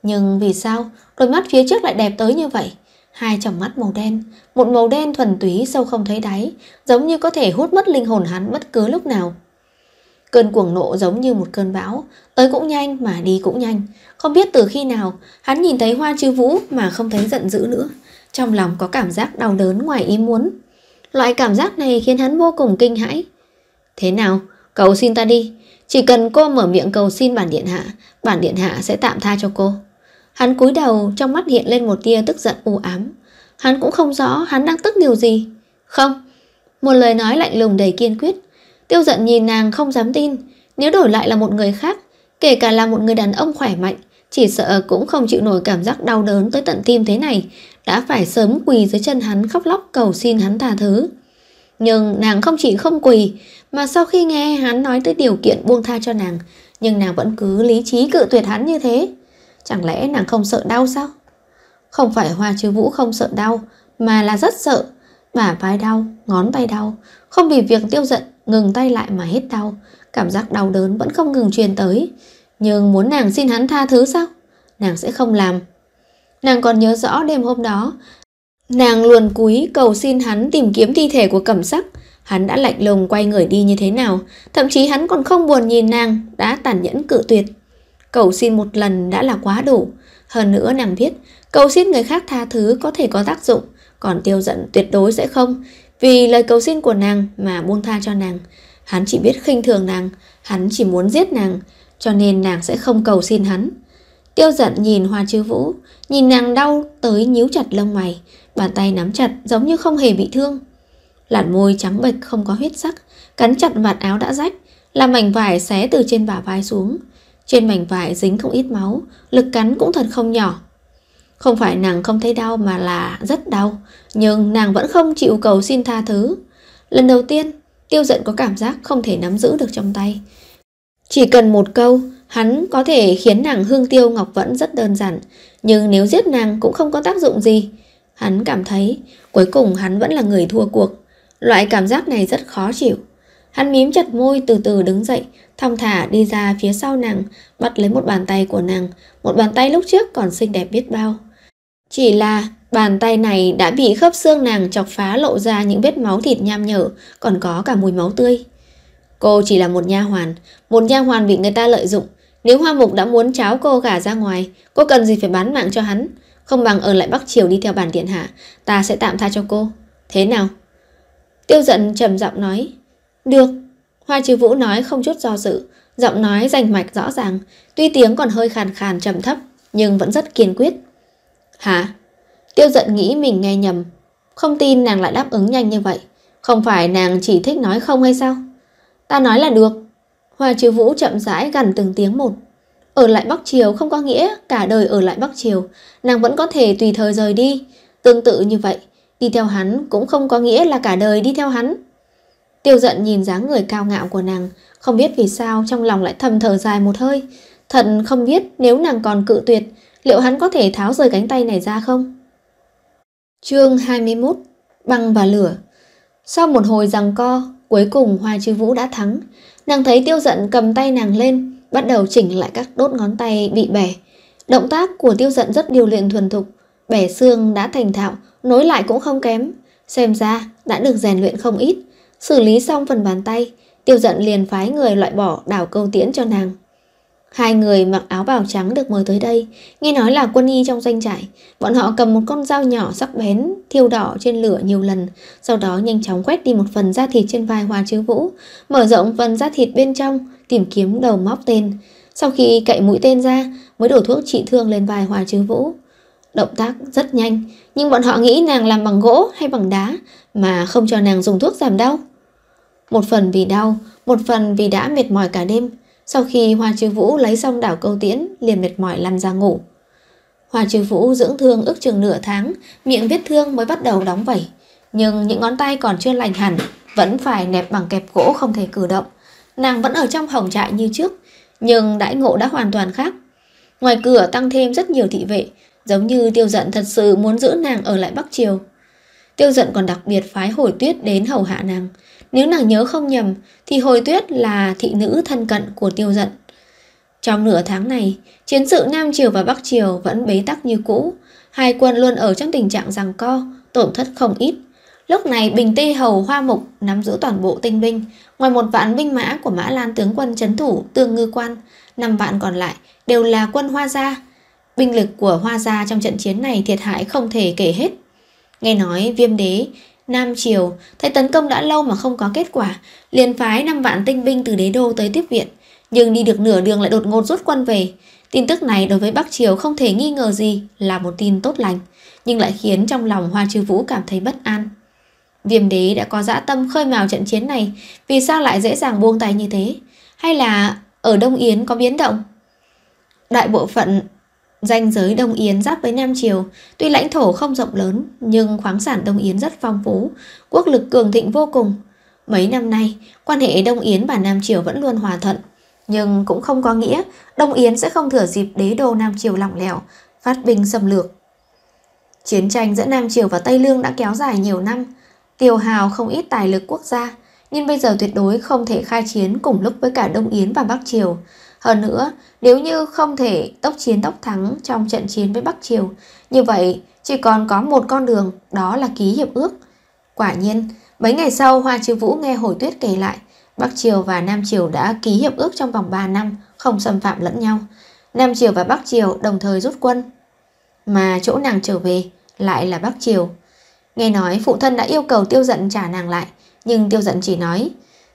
Nhưng vì sao đôi mắt phía trước lại đẹp tới như vậy? Hai tròng mắt màu đen, một màu đen thuần túy sâu không thấy đáy, giống như có thể hút mất linh hồn hắn bất cứ lúc nào. Cơn cuồng nộ giống như một cơn bão, tới cũng nhanh mà đi cũng nhanh. Không biết từ khi nào, hắn nhìn thấy hoa chư vũ mà không thấy giận dữ nữa trong lòng có cảm giác đau đớn ngoài ý muốn. Loại cảm giác này khiến hắn vô cùng kinh hãi. Thế nào, cầu xin ta đi, chỉ cần cô mở miệng cầu xin bản điện hạ, bản điện hạ sẽ tạm tha cho cô. Hắn cúi đầu, trong mắt hiện lên một tia tức giận u ám. Hắn cũng không rõ hắn đang tức điều gì. Không, một lời nói lạnh lùng đầy kiên quyết. Tiêu giận nhìn nàng không dám tin, nếu đổi lại là một người khác, kể cả là một người đàn ông khỏe mạnh, chỉ sợ cũng không chịu nổi cảm giác đau đớn tới tận tim thế này, đã phải sớm quỳ dưới chân hắn khóc lóc cầu xin hắn tha thứ. Nhưng nàng không chỉ không quỳ, mà sau khi nghe hắn nói tới điều kiện buông tha cho nàng, nhưng nàng vẫn cứ lý trí cự tuyệt hắn như thế. Chẳng lẽ nàng không sợ đau sao? Không phải Hoa Chứ Vũ không sợ đau, mà là rất sợ. Bả vai đau, ngón tay đau, không vì việc tiêu giận, ngừng tay lại mà hết đau. Cảm giác đau đớn vẫn không ngừng truyền tới. Nhưng muốn nàng xin hắn tha thứ sao? Nàng sẽ không làm, Nàng còn nhớ rõ đêm hôm đó, nàng luồn cúi cầu xin hắn tìm kiếm thi thể của cẩm sắc. Hắn đã lạnh lùng quay người đi như thế nào, thậm chí hắn còn không buồn nhìn nàng, đã tàn nhẫn cự tuyệt. Cầu xin một lần đã là quá đủ. Hơn nữa nàng biết, cầu xin người khác tha thứ có thể có tác dụng, còn tiêu giận tuyệt đối sẽ không, vì lời cầu xin của nàng mà buông tha cho nàng. Hắn chỉ biết khinh thường nàng, hắn chỉ muốn giết nàng, cho nên nàng sẽ không cầu xin hắn. Tiêu giận nhìn Hoa Chư Vũ, nhìn nàng đau tới nhíu chặt lông mày, bàn tay nắm chặt giống như không hề bị thương. Làn môi trắng bệch không có huyết sắc, cắn chặt mặt áo đã rách, làm mảnh vải xé từ trên bả vai xuống. Trên mảnh vải dính không ít máu, lực cắn cũng thật không nhỏ. Không phải nàng không thấy đau mà là rất đau, nhưng nàng vẫn không chịu cầu xin tha thứ. Lần đầu tiên, tiêu giận có cảm giác không thể nắm giữ được trong tay, chỉ cần một câu, hắn có thể khiến nàng hương tiêu ngọc vẫn rất đơn giản, nhưng nếu giết nàng cũng không có tác dụng gì. Hắn cảm thấy, cuối cùng hắn vẫn là người thua cuộc. Loại cảm giác này rất khó chịu. Hắn mím chặt môi từ từ đứng dậy, thong thả đi ra phía sau nàng, bắt lấy một bàn tay của nàng, một bàn tay lúc trước còn xinh đẹp biết bao. Chỉ là bàn tay này đã bị khớp xương nàng chọc phá lộ ra những vết máu thịt nham nhở, còn có cả mùi máu tươi. Cô chỉ là một nha hoàn, một nha hoàn bị người ta lợi dụng. Nếu Hoa Mục đã muốn cháo cô gả ra ngoài, cô cần gì phải bán mạng cho hắn. Không bằng ở lại Bắc Triều đi theo bản điện hạ, ta sẽ tạm tha cho cô. Thế nào? Tiêu giận trầm giọng nói. Được. Hoa Trừ Vũ nói không chút do dự, giọng nói rành mạch rõ ràng, tuy tiếng còn hơi khàn khàn trầm thấp, nhưng vẫn rất kiên quyết. Hả? Tiêu giận nghĩ mình nghe nhầm, không tin nàng lại đáp ứng nhanh như vậy. Không phải nàng chỉ thích nói không hay sao? Ta nói là được. Hoa chiếu vũ chậm rãi gần từng tiếng một. Ở lại Bắc Triều không có nghĩa cả đời ở lại Bắc Triều, nàng vẫn có thể tùy thời rời đi. Tương tự như vậy, đi theo hắn cũng không có nghĩa là cả đời đi theo hắn. Tiêu giận nhìn dáng người cao ngạo của nàng, không biết vì sao trong lòng lại thầm thở dài một hơi. Thật không biết nếu nàng còn cự tuyệt, liệu hắn có thể tháo rời cánh tay này ra không? Chương 21 Băng và lửa Sau một hồi rằng co, Cuối cùng Hoa Chư Vũ đã thắng. Nàng thấy tiêu giận cầm tay nàng lên, bắt đầu chỉnh lại các đốt ngón tay bị bẻ. Động tác của tiêu giận rất điều luyện thuần thục, bẻ xương đã thành thạo, nối lại cũng không kém. Xem ra đã được rèn luyện không ít. Xử lý xong phần bàn tay, tiêu giận liền phái người loại bỏ đảo câu tiễn cho nàng. Hai người mặc áo bào trắng được mời tới đây, nghe nói là quân y trong doanh trại. Bọn họ cầm một con dao nhỏ sắc bén, thiêu đỏ trên lửa nhiều lần, sau đó nhanh chóng quét đi một phần da thịt trên vai Hoa Chứ Vũ, mở rộng phần da thịt bên trong, tìm kiếm đầu móc tên. Sau khi cậy mũi tên ra, mới đổ thuốc trị thương lên vai Hoa Chứ Vũ. Động tác rất nhanh, nhưng bọn họ nghĩ nàng làm bằng gỗ hay bằng đá, mà không cho nàng dùng thuốc giảm đau. Một phần vì đau, một phần vì đã mệt mỏi cả đêm, sau khi Hoa Trư Vũ lấy xong đảo câu tiễn, liền mệt mỏi lăn ra ngủ. Hoa Trư Vũ dưỡng thương ước chừng nửa tháng, miệng vết thương mới bắt đầu đóng vẩy. Nhưng những ngón tay còn chưa lành hẳn, vẫn phải nẹp bằng kẹp gỗ không thể cử động. Nàng vẫn ở trong hồng trại như trước, nhưng đãi ngộ đã hoàn toàn khác. Ngoài cửa tăng thêm rất nhiều thị vệ, giống như tiêu giận thật sự muốn giữ nàng ở lại Bắc Triều. Tiêu giận còn đặc biệt phái hồi tuyết đến hầu hạ nàng, nếu nàng nhớ không nhầm thì hồi tuyết là thị nữ thân cận của tiêu dận. Trong nửa tháng này, chiến sự Nam Triều và Bắc Triều vẫn bế tắc như cũ. Hai quân luôn ở trong tình trạng giằng co, tổn thất không ít. Lúc này Bình Tây Hầu Hoa Mục nắm giữ toàn bộ tinh binh, ngoài một vạn binh mã của Mã Lan tướng quân chấn thủ Tương Ngư Quan, năm vạn còn lại đều là quân Hoa Gia. Binh lực của Hoa Gia trong trận chiến này thiệt hại không thể kể hết. Nghe nói viêm đế Nam Triều, thấy tấn công đã lâu mà không có kết quả, liền phái 5 vạn tinh binh từ đế đô tới tiếp viện, nhưng đi được nửa đường lại đột ngột rút quân về. Tin tức này đối với Bắc Triều không thể nghi ngờ gì là một tin tốt lành, nhưng lại khiến trong lòng Hoa Chư Vũ cảm thấy bất an. Viêm đế đã có dã tâm khơi mào trận chiến này, vì sao lại dễ dàng buông tay như thế? Hay là ở Đông Yến có biến động? Đại bộ phận Danh giới Đông Yến giáp với Nam Triều, tuy lãnh thổ không rộng lớn, nhưng khoáng sản Đông Yến rất phong phú, quốc lực cường thịnh vô cùng. Mấy năm nay, quan hệ Đông Yến và Nam Triều vẫn luôn hòa thuận, nhưng cũng không có nghĩa Đông Yến sẽ không thừa dịp đế đô Nam Triều lỏng lẻo, phát binh xâm lược. Chiến tranh giữa Nam Triều và Tây Lương đã kéo dài nhiều năm, tiêu hào không ít tài lực quốc gia, nhưng bây giờ tuyệt đối không thể khai chiến cùng lúc với cả Đông Yến và Bắc Triều. Hơn nữa, nếu như không thể tốc chiến tốc thắng trong trận chiến với Bắc Triều, như vậy chỉ còn có một con đường, đó là ký hiệp ước. Quả nhiên, mấy ngày sau Hoa chiêu Vũ nghe Hồi Tuyết kể lại, Bắc Triều và Nam Triều đã ký hiệp ước trong vòng 3 năm, không xâm phạm lẫn nhau. Nam Triều và Bắc Triều đồng thời rút quân. Mà chỗ nàng trở về lại là Bắc Triều. Nghe nói phụ thân đã yêu cầu tiêu giận trả nàng lại, nhưng tiêu giận chỉ nói,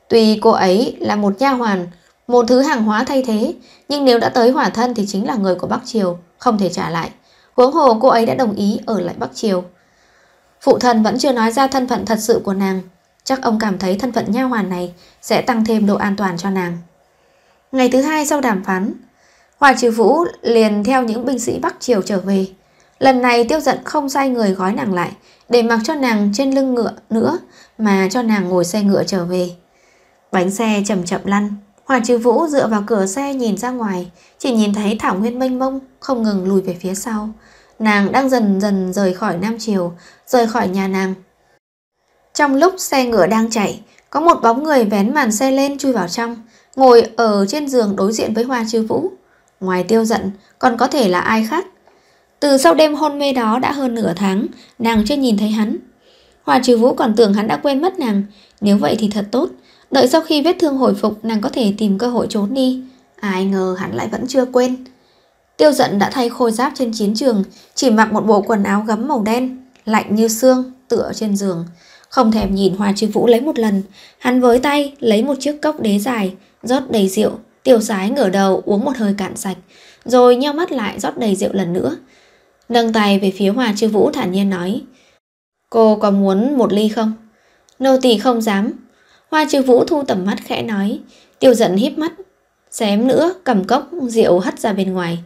tùy cô ấy là một nha hoàn, một thứ hàng hóa thay thế, nhưng nếu đã tới hỏa thân thì chính là người của Bắc Triều, không thể trả lại. Huống hồ cô ấy đã đồng ý ở lại Bắc Triều. Phụ thần vẫn chưa nói ra thân phận thật sự của nàng, chắc ông cảm thấy thân phận nha hoàn này sẽ tăng thêm độ an toàn cho nàng. Ngày thứ hai sau đàm phán, Hòa Trừ Vũ liền theo những binh sĩ Bắc Triều trở về. Lần này tiêu giận không sai người gói nàng lại để mặc cho nàng trên lưng ngựa nữa mà cho nàng ngồi xe ngựa trở về. Bánh xe chậm chậm lăn, Hoàng Trừ Vũ dựa vào cửa xe nhìn ra ngoài, chỉ nhìn thấy thảo nguyên mênh mông, không ngừng lùi về phía sau. Nàng đang dần dần rời khỏi Nam Triều, rời khỏi nhà nàng. Trong lúc xe ngựa đang chạy, có một bóng người vén màn xe lên chui vào trong, ngồi ở trên giường đối diện với Hoa Trư Vũ. Ngoài tiêu giận, còn có thể là ai khác. Từ sau đêm hôn mê đó đã hơn nửa tháng, nàng chưa nhìn thấy hắn. Hoa Trư Vũ còn tưởng hắn đã quên mất nàng, nếu vậy thì thật tốt, Đợi sau khi vết thương hồi phục nàng có thể tìm cơ hội trốn đi. Ai ngờ hắn lại vẫn chưa quên. Tiêu giận đã thay khôi giáp trên chiến trường, chỉ mặc một bộ quần áo gấm màu đen, lạnh như xương, tựa trên giường. Không thèm nhìn Hoa chi Vũ lấy một lần, hắn với tay lấy một chiếc cốc đế dài, rót đầy rượu, tiêu sái ngửa đầu uống một hơi cạn sạch, rồi nheo mắt lại rót đầy rượu lần nữa. Nâng tay về phía Hoa chi Vũ thản nhiên nói, Cô có muốn một ly không? Nô tỳ không dám, Hoa trừ vũ thu tầm mắt khẽ nói Tiêu giận híp mắt Xém nữa cầm cốc rượu hất ra bên ngoài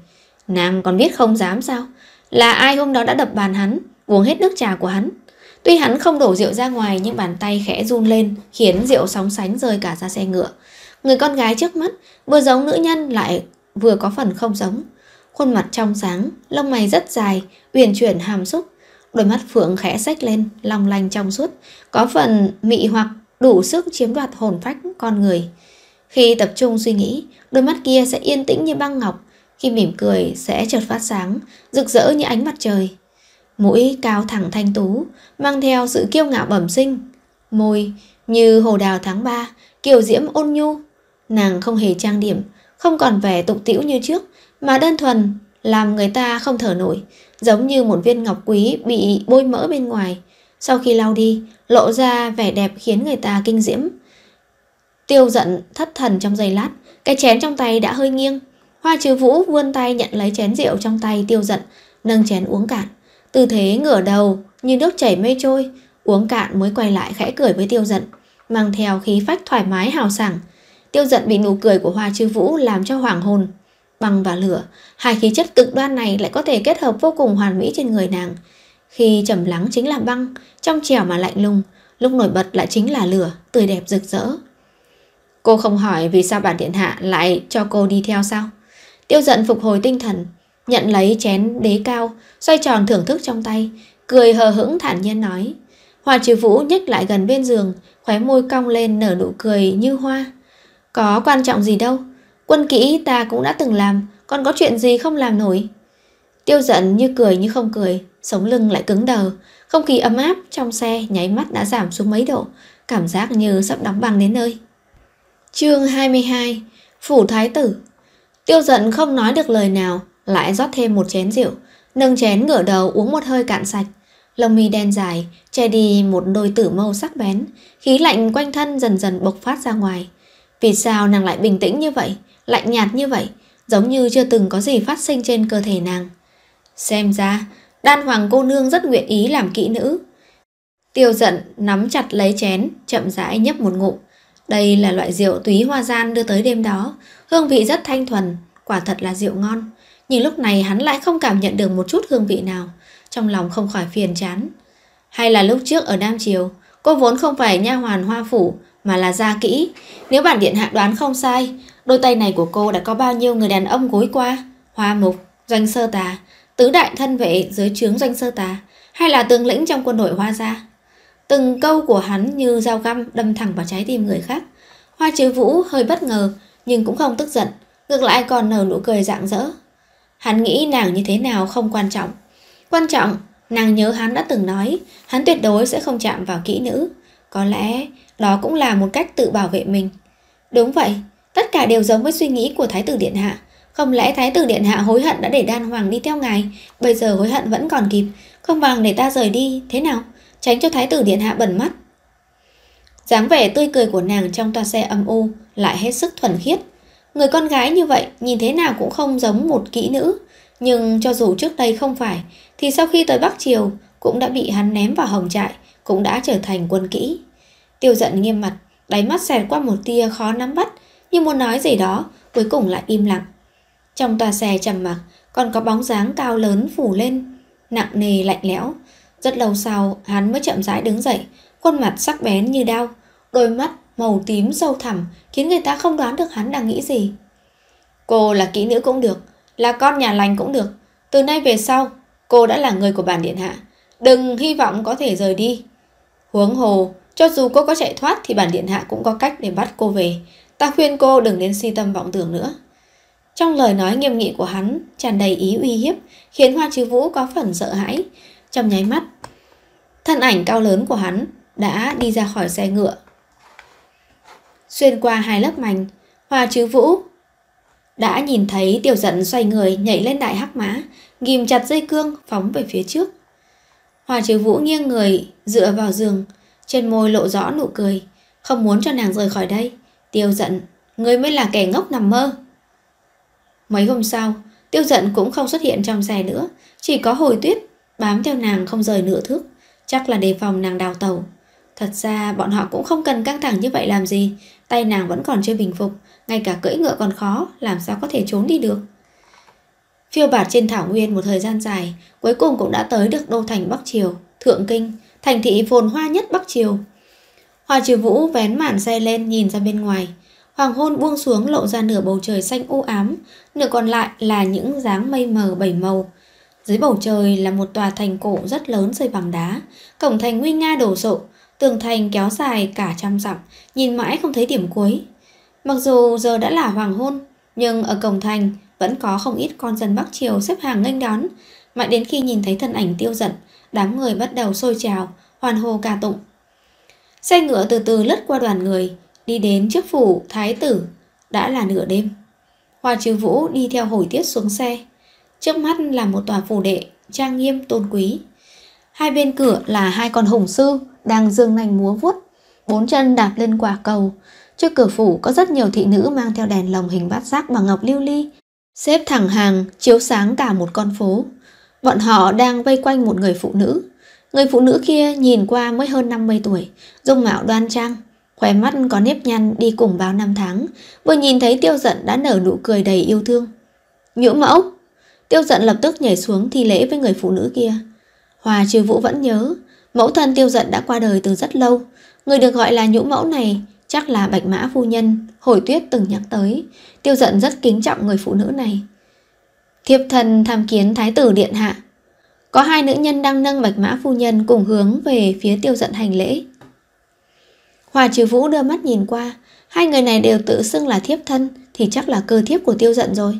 Nàng còn biết không dám sao Là ai hôm đó đã đập bàn hắn Uống hết nước trà của hắn Tuy hắn không đổ rượu ra ngoài nhưng bàn tay khẽ run lên Khiến rượu sóng sánh rơi cả ra xe ngựa Người con gái trước mắt Vừa giống nữ nhân lại vừa có phần không giống Khuôn mặt trong sáng Lông mày rất dài Uyển chuyển hàm xúc Đôi mắt phượng khẽ sách lên Long lanh trong suốt Có phần mị hoặc đủ sức chiếm đoạt hồn phách con người. Khi tập trung suy nghĩ, đôi mắt kia sẽ yên tĩnh như băng ngọc, khi mỉm cười sẽ chợt phát sáng, rực rỡ như ánh mặt trời. Mũi cao thẳng thanh tú, mang theo sự kiêu ngạo bẩm sinh. Môi như hồ đào tháng 3, kiều diễm ôn nhu. Nàng không hề trang điểm, không còn vẻ tục tĩu như trước, mà đơn thuần làm người ta không thở nổi, giống như một viên ngọc quý bị bôi mỡ bên ngoài, sau khi lau đi, lộ ra vẻ đẹp khiến người ta kinh diễm. Tiêu giận thất thần trong giây lát, cái chén trong tay đã hơi nghiêng. Hoa trừ vũ vươn tay nhận lấy chén rượu trong tay tiêu giận, nâng chén uống cạn. Tư thế ngửa đầu như nước chảy mây trôi, uống cạn mới quay lại khẽ cười với tiêu giận, mang theo khí phách thoải mái hào sảng. Tiêu giận bị nụ cười của Hoa trừ Vũ làm cho hoàng hồn. Băng và lửa, hai khí chất cực đoan này lại có thể kết hợp vô cùng hoàn mỹ trên người nàng. Khi trầm lắng chính là băng, trong trẻo mà lạnh lùng, lúc nổi bật lại chính là lửa, tươi đẹp rực rỡ. Cô không hỏi vì sao bản điện hạ lại cho cô đi theo sao? Tiêu giận phục hồi tinh thần, nhận lấy chén đế cao, xoay tròn thưởng thức trong tay, cười hờ hững thản nhiên nói. hòa trừ Vũ nhích lại gần bên giường, khóe môi cong lên nở nụ cười như hoa. Có quan trọng gì đâu, quân kỹ ta cũng đã từng làm, còn có chuyện gì không làm nổi. Tiêu giận như cười như không cười, sống lưng lại cứng đờ. Không khí ấm áp trong xe nháy mắt đã giảm xuống mấy độ, cảm giác như sắp đóng băng đến nơi. chương 22 Phủ Thái Tử Tiêu giận không nói được lời nào, lại rót thêm một chén rượu, nâng chén ngửa đầu uống một hơi cạn sạch. Lông mi đen dài, che đi một đôi tử mâu sắc bén, khí lạnh quanh thân dần dần bộc phát ra ngoài. Vì sao nàng lại bình tĩnh như vậy, lạnh nhạt như vậy, giống như chưa từng có gì phát sinh trên cơ thể nàng. Xem ra, đan hoàng cô nương rất nguyện ý làm kỹ nữ. Tiêu giận nắm chặt lấy chén, chậm rãi nhấp một ngụm. Đây là loại rượu túy hoa gian đưa tới đêm đó, hương vị rất thanh thuần, quả thật là rượu ngon. Nhưng lúc này hắn lại không cảm nhận được một chút hương vị nào, trong lòng không khỏi phiền chán. Hay là lúc trước ở Nam Triều, cô vốn không phải nha hoàn hoa phủ mà là gia kỹ. Nếu bản điện hạ đoán không sai, đôi tay này của cô đã có bao nhiêu người đàn ông gối qua, hoa mục, doanh sơ tà, tứ đại thân vệ dưới trướng doanh sơ tá hay là tướng lĩnh trong quân đội Hoa Gia. Từng câu của hắn như dao găm đâm thẳng vào trái tim người khác. Hoa chứ vũ hơi bất ngờ nhưng cũng không tức giận, ngược lại còn nở nụ cười rạng rỡ. Hắn nghĩ nàng như thế nào không quan trọng. Quan trọng, nàng nhớ hắn đã từng nói, hắn tuyệt đối sẽ không chạm vào kỹ nữ. Có lẽ đó cũng là một cách tự bảo vệ mình. Đúng vậy, tất cả đều giống với suy nghĩ của Thái tử Điện Hạ. Không lẽ Thái tử Điện Hạ hối hận đã để đan hoàng đi theo ngài, bây giờ hối hận vẫn còn kịp, không bằng để ta rời đi, thế nào? Tránh cho Thái tử Điện Hạ bẩn mắt. dáng vẻ tươi cười của nàng trong toa xe âm u lại hết sức thuần khiết. Người con gái như vậy nhìn thế nào cũng không giống một kỹ nữ, nhưng cho dù trước đây không phải, thì sau khi tới Bắc Triều cũng đã bị hắn ném vào hồng trại, cũng đã trở thành quân kỹ. Tiêu giận nghiêm mặt, đáy mắt xẹt qua một tia khó nắm bắt, nhưng muốn nói gì đó, cuối cùng lại im lặng. Trong tòa xe trầm mặc còn có bóng dáng cao lớn phủ lên, nặng nề lạnh lẽo. Rất lâu sau, hắn mới chậm rãi đứng dậy, khuôn mặt sắc bén như đau đôi mắt màu tím sâu thẳm khiến người ta không đoán được hắn đang nghĩ gì. Cô là kỹ nữ cũng được, là con nhà lành cũng được. Từ nay về sau, cô đã là người của bản điện hạ. Đừng hy vọng có thể rời đi. Huống hồ, cho dù cô có chạy thoát thì bản điện hạ cũng có cách để bắt cô về. Ta khuyên cô đừng nên si tâm vọng tưởng nữa. Trong lời nói nghiêm nghị của hắn, tràn đầy ý uy hiếp, khiến Hoa chư Vũ có phần sợ hãi. Trong nháy mắt, thân ảnh cao lớn của hắn đã đi ra khỏi xe ngựa. Xuyên qua hai lớp mảnh, Hoa chư Vũ đã nhìn thấy tiểu giận xoay người nhảy lên đại hắc mã, ghim chặt dây cương phóng về phía trước. Hoa chư Vũ nghiêng người dựa vào giường, trên môi lộ rõ nụ cười, không muốn cho nàng rời khỏi đây. Tiêu giận, người mới là kẻ ngốc nằm mơ. Mấy hôm sau, tiêu giận cũng không xuất hiện trong xe nữa, chỉ có hồi tuyết, bám theo nàng không rời nửa thước, chắc là đề phòng nàng đào tàu. Thật ra bọn họ cũng không cần căng thẳng như vậy làm gì, tay nàng vẫn còn chưa bình phục, ngay cả cưỡi ngựa còn khó, làm sao có thể trốn đi được. Phiêu bạt trên thảo nguyên một thời gian dài, cuối cùng cũng đã tới được đô thành Bắc Triều, Thượng Kinh, thành thị phồn hoa nhất Bắc Triều. Hoa Triều Vũ vén màn xe lên nhìn ra bên ngoài, Hoàng hôn buông xuống lộ ra nửa bầu trời xanh u ám, nửa còn lại là những dáng mây mờ bảy màu. Dưới bầu trời là một tòa thành cổ rất lớn xây bằng đá, cổng thành nguy nga đổ sộ, tường thành kéo dài cả trăm dặm, nhìn mãi không thấy điểm cuối. Mặc dù giờ đã là hoàng hôn, nhưng ở cổng thành vẫn có không ít con dân Bắc Triều xếp hàng nghênh đón, mãi đến khi nhìn thấy thân ảnh tiêu giận, đám người bắt đầu sôi trào, hoàn hồ ca tụng. Xe ngựa từ từ lướt qua đoàn người, đi đến trước phủ thái tử, đã là nửa đêm. Hoa Trư Vũ đi theo hồi tiết xuống xe, trước mắt là một tòa phủ đệ trang nghiêm tôn quý. Hai bên cửa là hai con hùng sư đang dương nành múa vuốt, bốn chân đạp lên quả cầu. Trước cửa phủ có rất nhiều thị nữ mang theo đèn lồng hình bát giác bằng ngọc lưu ly, xếp thẳng hàng chiếu sáng cả một con phố. Bọn họ đang vây quanh một người phụ nữ. Người phụ nữ kia nhìn qua mới hơn 50 tuổi, dung mạo đoan trang, Khóe mắt có nếp nhăn đi cùng bao năm tháng, vừa nhìn thấy tiêu giận đã nở nụ cười đầy yêu thương. Nhũ mẫu! Tiêu giận lập tức nhảy xuống thi lễ với người phụ nữ kia. Hòa trừ vũ vẫn nhớ, mẫu thân tiêu giận đã qua đời từ rất lâu. Người được gọi là nhũ mẫu này chắc là bạch mã phu nhân, hồi tuyết từng nhắc tới. Tiêu giận rất kính trọng người phụ nữ này. Thiệp thần tham kiến thái tử điện hạ. Có hai nữ nhân đang nâng bạch mã phu nhân cùng hướng về phía tiêu giận hành lễ. Hòa trừ vũ đưa mắt nhìn qua Hai người này đều tự xưng là thiếp thân Thì chắc là cơ thiếp của tiêu giận rồi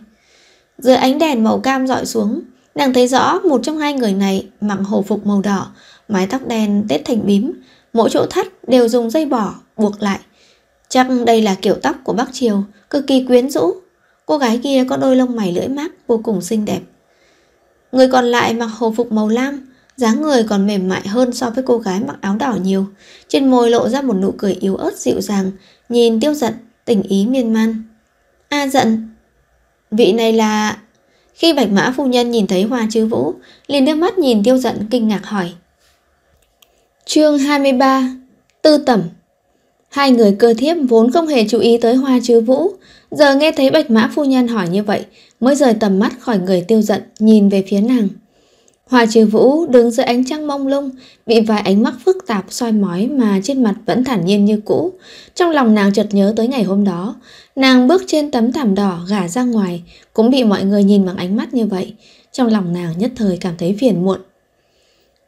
Dưới ánh đèn màu cam dọi xuống Nàng thấy rõ một trong hai người này Mặc hồ phục màu đỏ Mái tóc đen tết thành bím Mỗi chỗ thắt đều dùng dây bỏ buộc lại Chắc đây là kiểu tóc của Bắc Triều Cực kỳ quyến rũ Cô gái kia có đôi lông mày lưỡi mát vô cùng xinh đẹp Người còn lại mặc hồ phục màu lam dáng người còn mềm mại hơn so với cô gái mặc áo đỏ nhiều. Trên môi lộ ra một nụ cười yếu ớt dịu dàng, nhìn tiêu giận, tình ý miên man. A giận, vị này là... Khi bạch mã phu nhân nhìn thấy hoa chư vũ, liền đưa mắt nhìn tiêu giận kinh ngạc hỏi. chương 23 Tư tẩm Hai người cơ thiếp vốn không hề chú ý tới hoa chư vũ, giờ nghe thấy bạch mã phu nhân hỏi như vậy, mới rời tầm mắt khỏi người tiêu giận, nhìn về phía nàng. Hoa trừ vũ đứng dưới ánh trăng mông lung, bị vài ánh mắt phức tạp soi mói mà trên mặt vẫn thản nhiên như cũ. Trong lòng nàng chợt nhớ tới ngày hôm đó, nàng bước trên tấm thảm đỏ gả ra ngoài, cũng bị mọi người nhìn bằng ánh mắt như vậy. Trong lòng nàng nhất thời cảm thấy phiền muộn.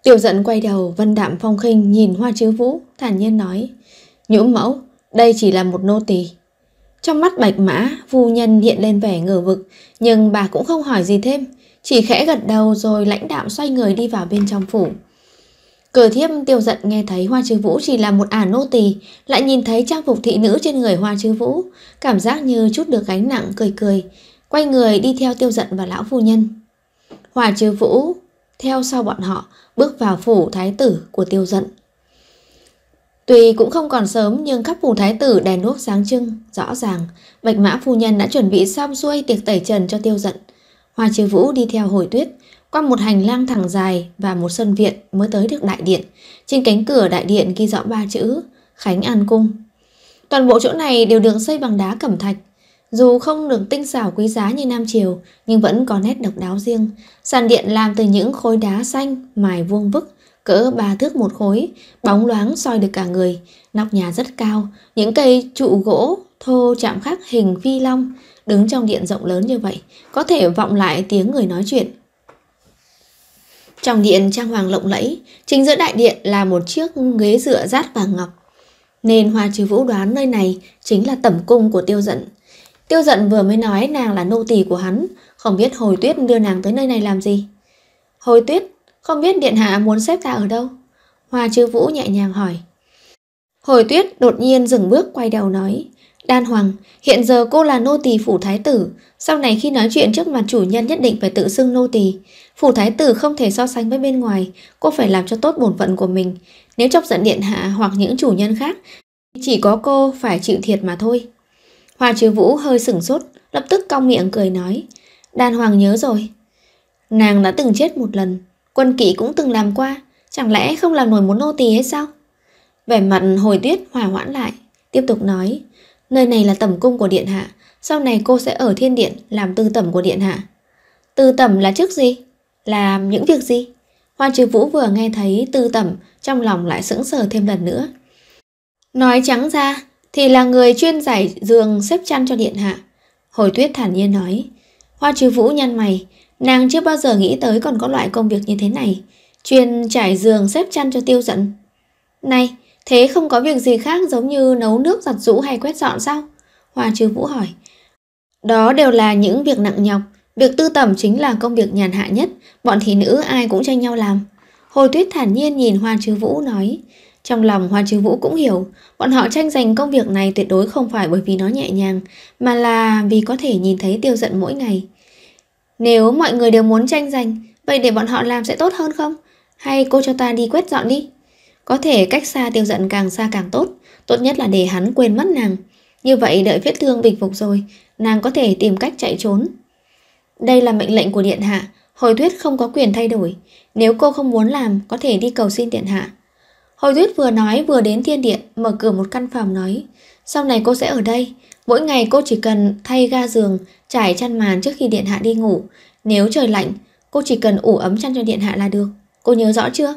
Tiểu giận quay đầu, vân đạm phong khinh nhìn hoa trừ vũ, thản nhiên nói. Nhũ mẫu, đây chỉ là một nô tỳ Trong mắt bạch mã, vu nhân hiện lên vẻ ngờ vực, nhưng bà cũng không hỏi gì thêm chỉ khẽ gật đầu rồi lãnh đạm xoay người đi vào bên trong phủ. Cờ thiếp tiêu giận nghe thấy Hoa Chư Vũ chỉ là một ả nô tỳ, lại nhìn thấy trang phục thị nữ trên người Hoa Chư Vũ, cảm giác như chút được gánh nặng cười cười, quay người đi theo tiêu giận và lão phu nhân. Hoa Chư Vũ theo sau bọn họ bước vào phủ thái tử của tiêu giận. Tuy cũng không còn sớm nhưng khắp phủ thái tử đèn đuốc sáng trưng, rõ ràng Bạch Mã phu nhân đã chuẩn bị xong xuôi tiệc tẩy trần cho tiêu giận. Hoa Chiêu Vũ đi theo hồi tuyết, qua một hành lang thẳng dài và một sân viện mới tới được đại điện. Trên cánh cửa đại điện ghi rõ ba chữ Khánh An Cung. Toàn bộ chỗ này đều được xây bằng đá cẩm thạch. Dù không được tinh xảo quý giá như Nam Triều, nhưng vẫn có nét độc đáo riêng. Sàn điện làm từ những khối đá xanh, mài vuông vức, cỡ ba thước một khối, bóng loáng soi được cả người. Nóc nhà rất cao, những cây trụ gỗ thô chạm khắc hình phi long, Đứng trong điện rộng lớn như vậy, có thể vọng lại tiếng người nói chuyện. Trong điện trang hoàng lộng lẫy, chính giữa đại điện là một chiếc ghế dựa rát vàng ngọc. Nên Hoa Trừ Vũ đoán nơi này chính là tẩm cung của Tiêu Dận. Tiêu Dận vừa mới nói nàng là nô tỳ của hắn, không biết Hồi Tuyết đưa nàng tới nơi này làm gì. Hồi Tuyết, không biết Điện Hạ muốn xếp ta ở đâu? Hoa Trừ Vũ nhẹ nhàng hỏi. Hồi Tuyết đột nhiên dừng bước quay đầu nói, Đan Hoàng, hiện giờ cô là nô tỳ phủ thái tử, sau này khi nói chuyện trước mặt chủ nhân nhất định phải tự xưng nô tỳ. Phủ thái tử không thể so sánh với bên ngoài, cô phải làm cho tốt bổn phận của mình. Nếu chọc giận điện hạ hoặc những chủ nhân khác, chỉ có cô phải chịu thiệt mà thôi. Hoa Chứ Vũ hơi sửng sốt, lập tức cong miệng cười nói, Đan Hoàng nhớ rồi. Nàng đã từng chết một lần, quân kỵ cũng từng làm qua, chẳng lẽ không làm nổi một nô tỳ hay sao? Vẻ mặt hồi tuyết hòa hoãn lại, tiếp tục nói, Nơi này là tẩm cung của Điện Hạ Sau này cô sẽ ở thiên điện Làm tư tẩm của Điện Hạ Tư tẩm là chức gì? Làm những việc gì? Hoa trừ vũ vừa nghe thấy tư tẩm Trong lòng lại sững sờ thêm lần nữa Nói trắng ra Thì là người chuyên giải giường xếp chăn cho Điện Hạ Hồi tuyết thản nhiên nói Hoa trừ vũ nhăn mày Nàng chưa bao giờ nghĩ tới còn có loại công việc như thế này Chuyên trải giường xếp chăn cho tiêu giận Này Thế không có việc gì khác giống như nấu nước giặt rũ hay quét dọn sao? Hoa Trư Vũ hỏi. Đó đều là những việc nặng nhọc, việc tư tẩm chính là công việc nhàn hạ nhất, bọn thị nữ ai cũng tranh nhau làm. Hồi Tuyết thản nhiên nhìn Hoa Trư Vũ nói, trong lòng Hoa Trư Vũ cũng hiểu, bọn họ tranh giành công việc này tuyệt đối không phải bởi vì nó nhẹ nhàng, mà là vì có thể nhìn thấy tiêu giận mỗi ngày. Nếu mọi người đều muốn tranh giành, vậy để bọn họ làm sẽ tốt hơn không? Hay cô cho ta đi quét dọn đi? Có thể cách xa tiêu giận càng xa càng tốt, tốt nhất là để hắn quên mất nàng. Như vậy đợi vết thương bình phục rồi, nàng có thể tìm cách chạy trốn. Đây là mệnh lệnh của Điện Hạ, hồi thuyết không có quyền thay đổi. Nếu cô không muốn làm, có thể đi cầu xin Điện Hạ. Hồi thuyết vừa nói vừa đến thiên điện, mở cửa một căn phòng nói. Sau này cô sẽ ở đây, mỗi ngày cô chỉ cần thay ga giường, trải chăn màn trước khi Điện Hạ đi ngủ. Nếu trời lạnh, cô chỉ cần ủ ấm chăn cho Điện Hạ là được. Cô nhớ rõ chưa?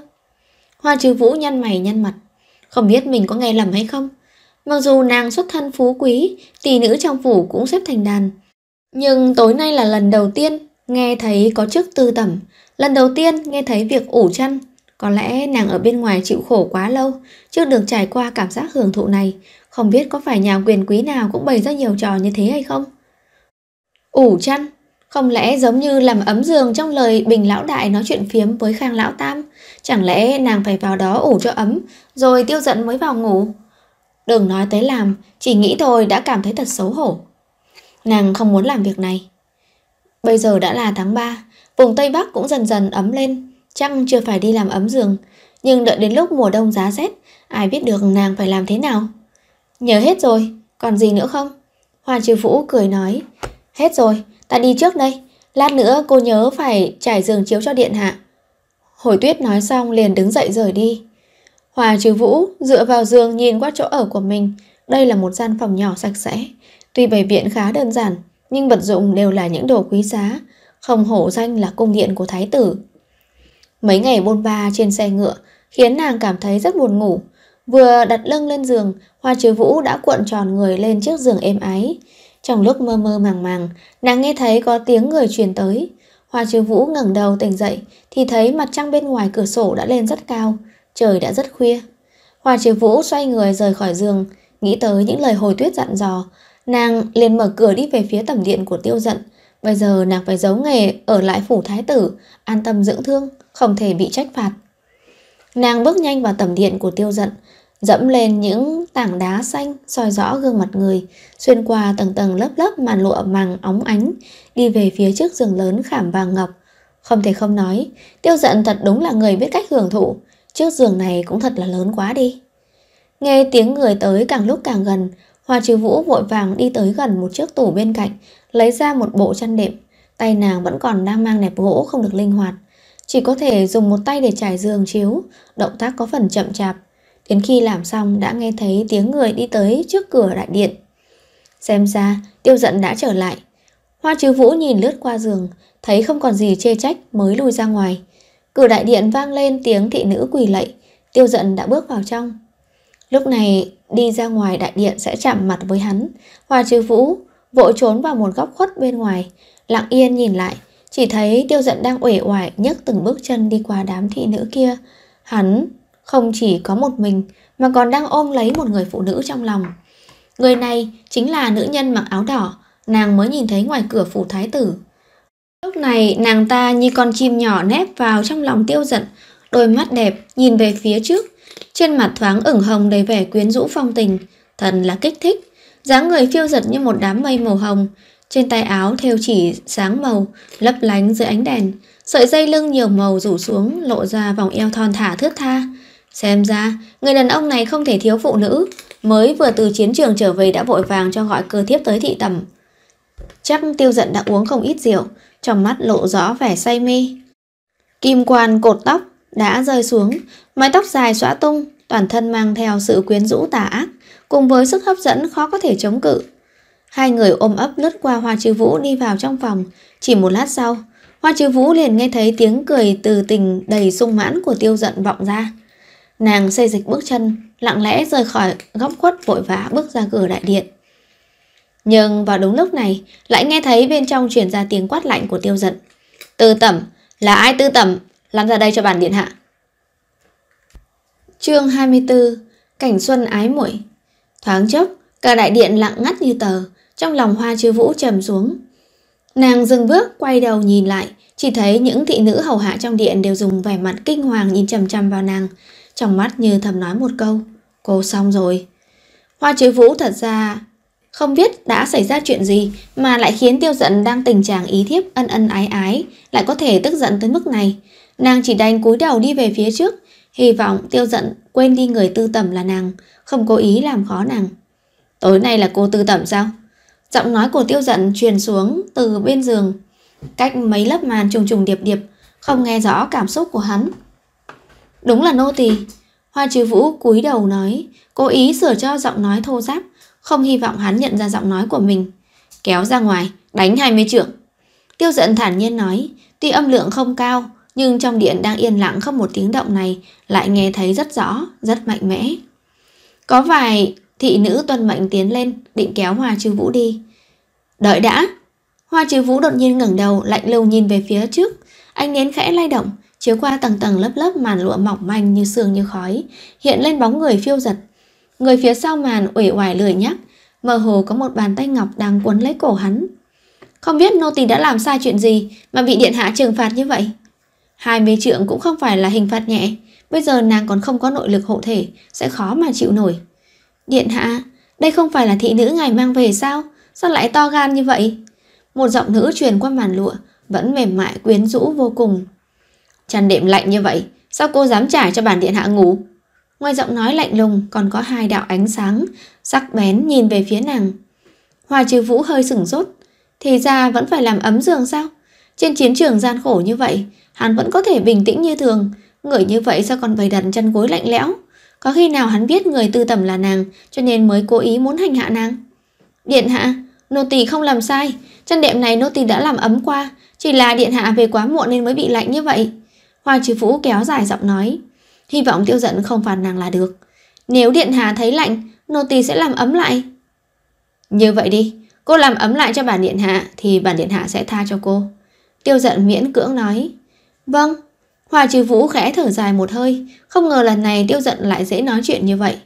Hoa trừ vũ nhăn mày nhăn mặt. Không biết mình có nghe lầm hay không? Mặc dù nàng xuất thân phú quý, tỷ nữ trong phủ cũng xếp thành đàn. Nhưng tối nay là lần đầu tiên nghe thấy có chức tư tẩm, lần đầu tiên nghe thấy việc ủ chăn. Có lẽ nàng ở bên ngoài chịu khổ quá lâu, chưa được trải qua cảm giác hưởng thụ này. Không biết có phải nhà quyền quý nào cũng bày ra nhiều trò như thế hay không? Ủ chăn không lẽ giống như làm ấm giường trong lời Bình Lão Đại nói chuyện phiếm với Khang Lão Tam? Chẳng lẽ nàng phải vào đó ủ cho ấm, rồi tiêu giận mới vào ngủ? Đừng nói tới làm, chỉ nghĩ thôi đã cảm thấy thật xấu hổ. Nàng không muốn làm việc này. Bây giờ đã là tháng 3, vùng Tây Bắc cũng dần dần ấm lên, chăng chưa phải đi làm ấm giường. Nhưng đợi đến lúc mùa đông giá rét, ai biết được nàng phải làm thế nào? Nhớ hết rồi, còn gì nữa không? Hoa Trừ Vũ cười nói, hết rồi, Ta đi trước đây, lát nữa cô nhớ phải trải giường chiếu cho điện hạ. Hồi tuyết nói xong liền đứng dậy rời đi. Hòa trừ vũ dựa vào giường nhìn qua chỗ ở của mình. Đây là một gian phòng nhỏ sạch sẽ. Tuy bày viện khá đơn giản, nhưng vật dụng đều là những đồ quý giá. Không hổ danh là cung điện của thái tử. Mấy ngày bôn ba trên xe ngựa khiến nàng cảm thấy rất buồn ngủ. Vừa đặt lưng lên giường, Hoa Trừ Vũ đã cuộn tròn người lên chiếc giường êm ái. Trong lúc mơ mơ màng màng, nàng nghe thấy có tiếng người truyền tới. Hoa chư vũ ngẩng đầu tỉnh dậy thì thấy mặt trăng bên ngoài cửa sổ đã lên rất cao, trời đã rất khuya. Hoa chư vũ xoay người rời khỏi giường, nghĩ tới những lời hồi tuyết dặn dò. Nàng liền mở cửa đi về phía tẩm điện của tiêu giận. Bây giờ nàng phải giấu nghề ở lại phủ thái tử, an tâm dưỡng thương, không thể bị trách phạt. Nàng bước nhanh vào tầm điện của tiêu giận, dẫm lên những tảng đá xanh soi rõ gương mặt người, xuyên qua tầng tầng lớp lớp màn lụa màng óng ánh, đi về phía trước giường lớn khảm vàng ngọc. Không thể không nói, tiêu giận thật đúng là người biết cách hưởng thụ, chiếc giường này cũng thật là lớn quá đi. Nghe tiếng người tới càng lúc càng gần, Hoa Trừ Vũ vội vàng đi tới gần một chiếc tủ bên cạnh, lấy ra một bộ chăn đệm, tay nàng vẫn còn đang mang nẹp gỗ không được linh hoạt. Chỉ có thể dùng một tay để trải giường chiếu, động tác có phần chậm chạp, Đến khi làm xong đã nghe thấy tiếng người đi tới trước cửa đại điện. Xem ra, tiêu giận đã trở lại. Hoa chứ vũ nhìn lướt qua giường, thấy không còn gì chê trách mới lùi ra ngoài. Cửa đại điện vang lên tiếng thị nữ quỳ lạy, tiêu giận đã bước vào trong. Lúc này, đi ra ngoài đại điện sẽ chạm mặt với hắn. Hoa chứ vũ vội trốn vào một góc khuất bên ngoài, lặng yên nhìn lại, chỉ thấy tiêu giận đang uể oải nhấc từng bước chân đi qua đám thị nữ kia. Hắn không chỉ có một mình mà còn đang ôm lấy một người phụ nữ trong lòng. Người này chính là nữ nhân mặc áo đỏ, nàng mới nhìn thấy ngoài cửa phủ thái tử. Lúc này nàng ta như con chim nhỏ nép vào trong lòng tiêu giận, đôi mắt đẹp nhìn về phía trước, trên mặt thoáng ửng hồng đầy vẻ quyến rũ phong tình, thần là kích thích, dáng người phiêu giật như một đám mây màu hồng, trên tay áo theo chỉ sáng màu, lấp lánh dưới ánh đèn, sợi dây lưng nhiều màu rủ xuống lộ ra vòng eo thon thả thướt tha. Xem ra, người đàn ông này không thể thiếu phụ nữ, mới vừa từ chiến trường trở về đã vội vàng cho gọi cơ thiếp tới thị tầm. Chắc tiêu giận đã uống không ít rượu, trong mắt lộ rõ vẻ say mê. Kim quan cột tóc đã rơi xuống, mái tóc dài xõa tung, toàn thân mang theo sự quyến rũ tà ác, cùng với sức hấp dẫn khó có thể chống cự. Hai người ôm ấp lướt qua Hoa Trư Vũ đi vào trong phòng, chỉ một lát sau, Hoa Trư Vũ liền nghe thấy tiếng cười từ tình đầy sung mãn của tiêu giận vọng ra. Nàng xây dịch bước chân, lặng lẽ rời khỏi góc khuất vội vã bước ra cửa đại điện. Nhưng vào đúng lúc này, lại nghe thấy bên trong truyền ra tiếng quát lạnh của tiêu giận. Tư tẩm, là ai tư tẩm, lăn ra đây cho bản điện hạ. chương 24, Cảnh Xuân Ái muội Thoáng chốc, cả đại điện lặng ngắt như tờ, trong lòng hoa chư vũ trầm xuống. Nàng dừng bước, quay đầu nhìn lại, chỉ thấy những thị nữ hầu hạ trong điện đều dùng vẻ mặt kinh hoàng nhìn chầm chầm vào nàng, trong mắt như thầm nói một câu Cô xong rồi Hoa chứ vũ thật ra Không biết đã xảy ra chuyện gì Mà lại khiến tiêu giận đang tình trạng ý thiếp ân ân ái ái Lại có thể tức giận tới mức này Nàng chỉ đành cúi đầu đi về phía trước Hy vọng tiêu giận quên đi người tư tẩm là nàng Không cố ý làm khó nàng Tối nay là cô tư tẩm sao Giọng nói của tiêu giận truyền xuống từ bên giường Cách mấy lớp màn trùng trùng điệp điệp Không nghe rõ cảm xúc của hắn Đúng là nô tỳ Hoa chứ vũ cúi đầu nói, cố ý sửa cho giọng nói thô giáp, không hy vọng hắn nhận ra giọng nói của mình. Kéo ra ngoài, đánh 20 trượng. Tiêu giận thản nhiên nói, tuy âm lượng không cao, nhưng trong điện đang yên lặng không một tiếng động này lại nghe thấy rất rõ, rất mạnh mẽ. Có vài thị nữ tuân mệnh tiến lên, định kéo Hoa Trư Vũ đi. "Đợi đã." Hoa Trư Vũ đột nhiên ngẩng đầu, lạnh lùng nhìn về phía trước, anh nén khẽ lay động, chiếu qua tầng tầng lớp lớp màn lụa mỏng manh như sương như khói, hiện lên bóng người phiêu giật. Người phía sau màn uể oải lười nhắc, mơ hồ có một bàn tay ngọc đang quấn lấy cổ hắn. Không biết nô tỳ đã làm sai chuyện gì mà bị điện hạ trừng phạt như vậy. Hai mươi trượng cũng không phải là hình phạt nhẹ, bây giờ nàng còn không có nội lực hộ thể, sẽ khó mà chịu nổi. Điện hạ, đây không phải là thị nữ ngài mang về sao? Sao lại to gan như vậy? Một giọng nữ truyền qua màn lụa, vẫn mềm mại quyến rũ vô cùng, Chăn đệm lạnh như vậy, sao cô dám trải cho bản điện hạ ngủ? Ngoài giọng nói lạnh lùng còn có hai đạo ánh sáng, sắc bén nhìn về phía nàng. Hoa trừ vũ hơi sửng sốt, thì ra vẫn phải làm ấm giường sao? Trên chiến trường gian khổ như vậy, hắn vẫn có thể bình tĩnh như thường, ngửi như vậy sao còn bày đặt chân gối lạnh lẽo? Có khi nào hắn biết người tư tầm là nàng, cho nên mới cố ý muốn hành hạ nàng? Điện hạ, nô tỳ không làm sai, chân đệm này nô tỳ đã làm ấm qua, chỉ là điện hạ về quá muộn nên mới bị lạnh như vậy. Hoàng Chí Vũ kéo dài giọng nói, hy vọng Tiêu Dận không phạt nàng là được. Nếu điện hạ thấy lạnh, nô tỳ sẽ làm ấm lại. Như vậy đi, cô làm ấm lại cho bản điện hạ thì bản điện hạ sẽ tha cho cô. Tiêu Dận miễn cưỡng nói, "Vâng." Hoa Trừ Vũ khẽ thở dài một hơi, không ngờ lần này Tiêu Dận lại dễ nói chuyện như vậy.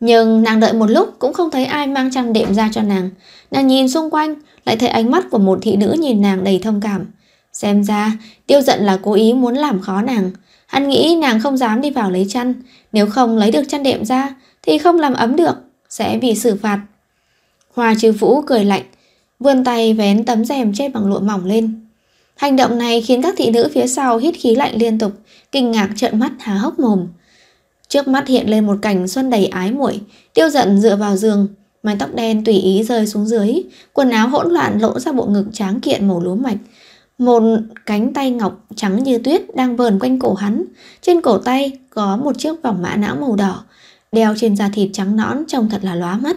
Nhưng nàng đợi một lúc cũng không thấy ai mang chăn đệm ra cho nàng. Nàng nhìn xung quanh, lại thấy ánh mắt của một thị nữ nhìn nàng đầy thông cảm. Xem ra, tiêu giận là cố ý muốn làm khó nàng. Hắn nghĩ nàng không dám đi vào lấy chăn, nếu không lấy được chăn đệm ra thì không làm ấm được, sẽ bị xử phạt. Hoa chư Vũ cười lạnh, vươn tay vén tấm rèm che bằng lụa mỏng lên. Hành động này khiến các thị nữ phía sau hít khí lạnh liên tục, kinh ngạc trợn mắt há hốc mồm. Trước mắt hiện lên một cảnh xuân đầy ái muội, tiêu giận dựa vào giường, mái tóc đen tùy ý rơi xuống dưới, quần áo hỗn loạn lộ ra bộ ngực tráng kiện màu lúa mạch, một cánh tay ngọc trắng như tuyết đang vờn quanh cổ hắn. Trên cổ tay có một chiếc vòng mã não màu đỏ, đeo trên da thịt trắng nõn trông thật là lóa mắt.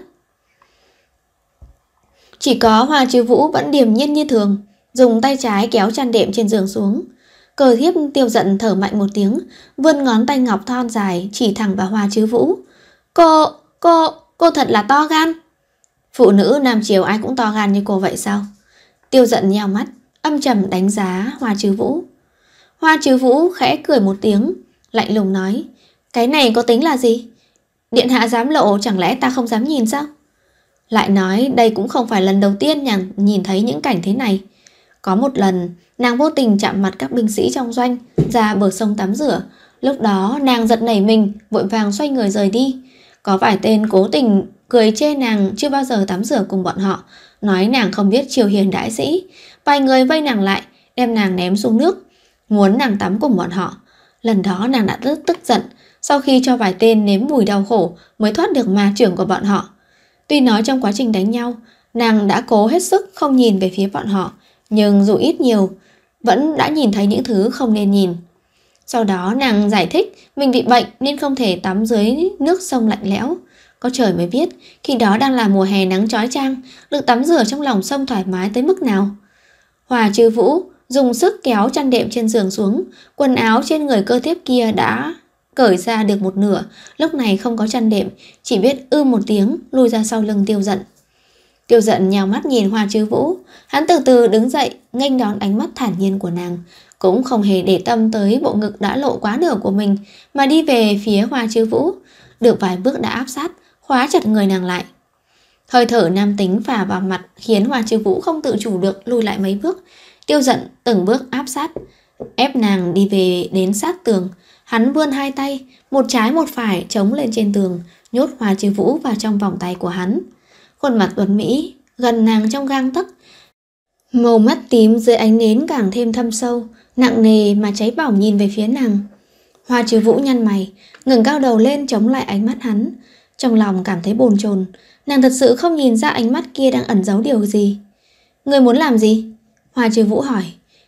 Chỉ có Hoa Chiêu Vũ vẫn điềm nhiên như thường, dùng tay trái kéo chăn đệm trên giường xuống. Cờ thiếp tiêu giận thở mạnh một tiếng, vươn ngón tay ngọc thon dài chỉ thẳng vào Hoa Chiêu Vũ. Cô, cô, cô thật là to gan. Phụ nữ Nam Triều ai cũng to gan như cô vậy sao? Tiêu giận nheo mắt, âm trầm đánh giá Hoa Trừ Vũ. Hoa Trừ Vũ khẽ cười một tiếng, lạnh lùng nói, cái này có tính là gì? Điện hạ dám lộ chẳng lẽ ta không dám nhìn sao? Lại nói đây cũng không phải lần đầu tiên nàng nhìn thấy những cảnh thế này. Có một lần, nàng vô tình chạm mặt các binh sĩ trong doanh ra bờ sông tắm rửa. Lúc đó nàng giật nảy mình, vội vàng xoay người rời đi. Có vài tên cố tình cười chê nàng chưa bao giờ tắm rửa cùng bọn họ, nói nàng không biết triều hiền đãi sĩ, Vài người vây nàng lại, đem nàng ném xuống nước, muốn nàng tắm cùng bọn họ. Lần đó nàng đã rất tức giận, sau khi cho vài tên nếm mùi đau khổ mới thoát được ma trưởng của bọn họ. Tuy nói trong quá trình đánh nhau, nàng đã cố hết sức không nhìn về phía bọn họ, nhưng dù ít nhiều, vẫn đã nhìn thấy những thứ không nên nhìn. Sau đó nàng giải thích mình bị bệnh nên không thể tắm dưới nước sông lạnh lẽo. Có trời mới biết, khi đó đang là mùa hè nắng trói trang, được tắm rửa trong lòng sông thoải mái tới mức nào. Hòa chư vũ, dùng sức kéo chăn đệm trên giường xuống, quần áo trên người cơ thiếp kia đã cởi ra được một nửa, lúc này không có chăn đệm, chỉ biết ư một tiếng, lùi ra sau lưng tiêu giận. Tiêu giận nhào mắt nhìn Hoa Chư Vũ, hắn từ từ đứng dậy, nghênh đón ánh mắt thản nhiên của nàng, cũng không hề để tâm tới bộ ngực đã lộ quá nửa của mình, mà đi về phía Hoa Chư Vũ. Được vài bước đã áp sát, khóa chặt người nàng lại. Hơi thở nam tính phả vào mặt khiến Hoàng Trư Vũ không tự chủ được lùi lại mấy bước, tiêu giận từng bước áp sát, ép nàng đi về đến sát tường. Hắn vươn hai tay, một trái một phải chống lên trên tường, nhốt Hoa Trư Vũ vào trong vòng tay của hắn. Khuôn mặt tuấn mỹ, gần nàng trong gang tấc. Màu mắt tím dưới ánh nến càng thêm thâm sâu, nặng nề mà cháy bỏng nhìn về phía nàng. Hoa Trư Vũ nhăn mày, ngẩng cao đầu lên chống lại ánh mắt hắn, trong lòng cảm thấy bồn chồn Nàng thật sự không nhìn ra ánh mắt kia đang ẩn giấu điều gì Người muốn làm gì? Hoa trừ vũ hỏi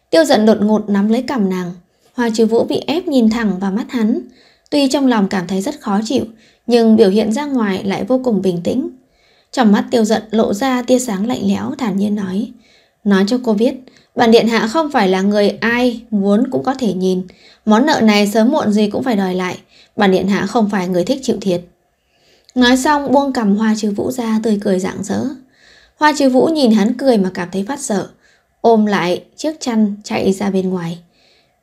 Tiêu giận đột ngột nắm lấy cằm nàng Hoa trừ vũ bị ép nhìn thẳng vào mắt hắn Tuy trong lòng cảm thấy rất khó chịu Nhưng biểu hiện ra ngoài lại vô cùng bình tĩnh Trong mắt tiêu giận lộ ra tia sáng lạnh lẽo thản nhiên nói Nói cho cô biết Bản điện hạ không phải là người ai muốn cũng có thể nhìn Món nợ này sớm muộn gì cũng phải đòi lại Bản điện hạ không phải người thích chịu thiệt Nói xong buông cầm hoa trừ vũ ra tươi cười rạng rỡ. Hoa trừ vũ nhìn hắn cười mà cảm thấy phát sợ. Ôm lại chiếc chăn chạy ra bên ngoài.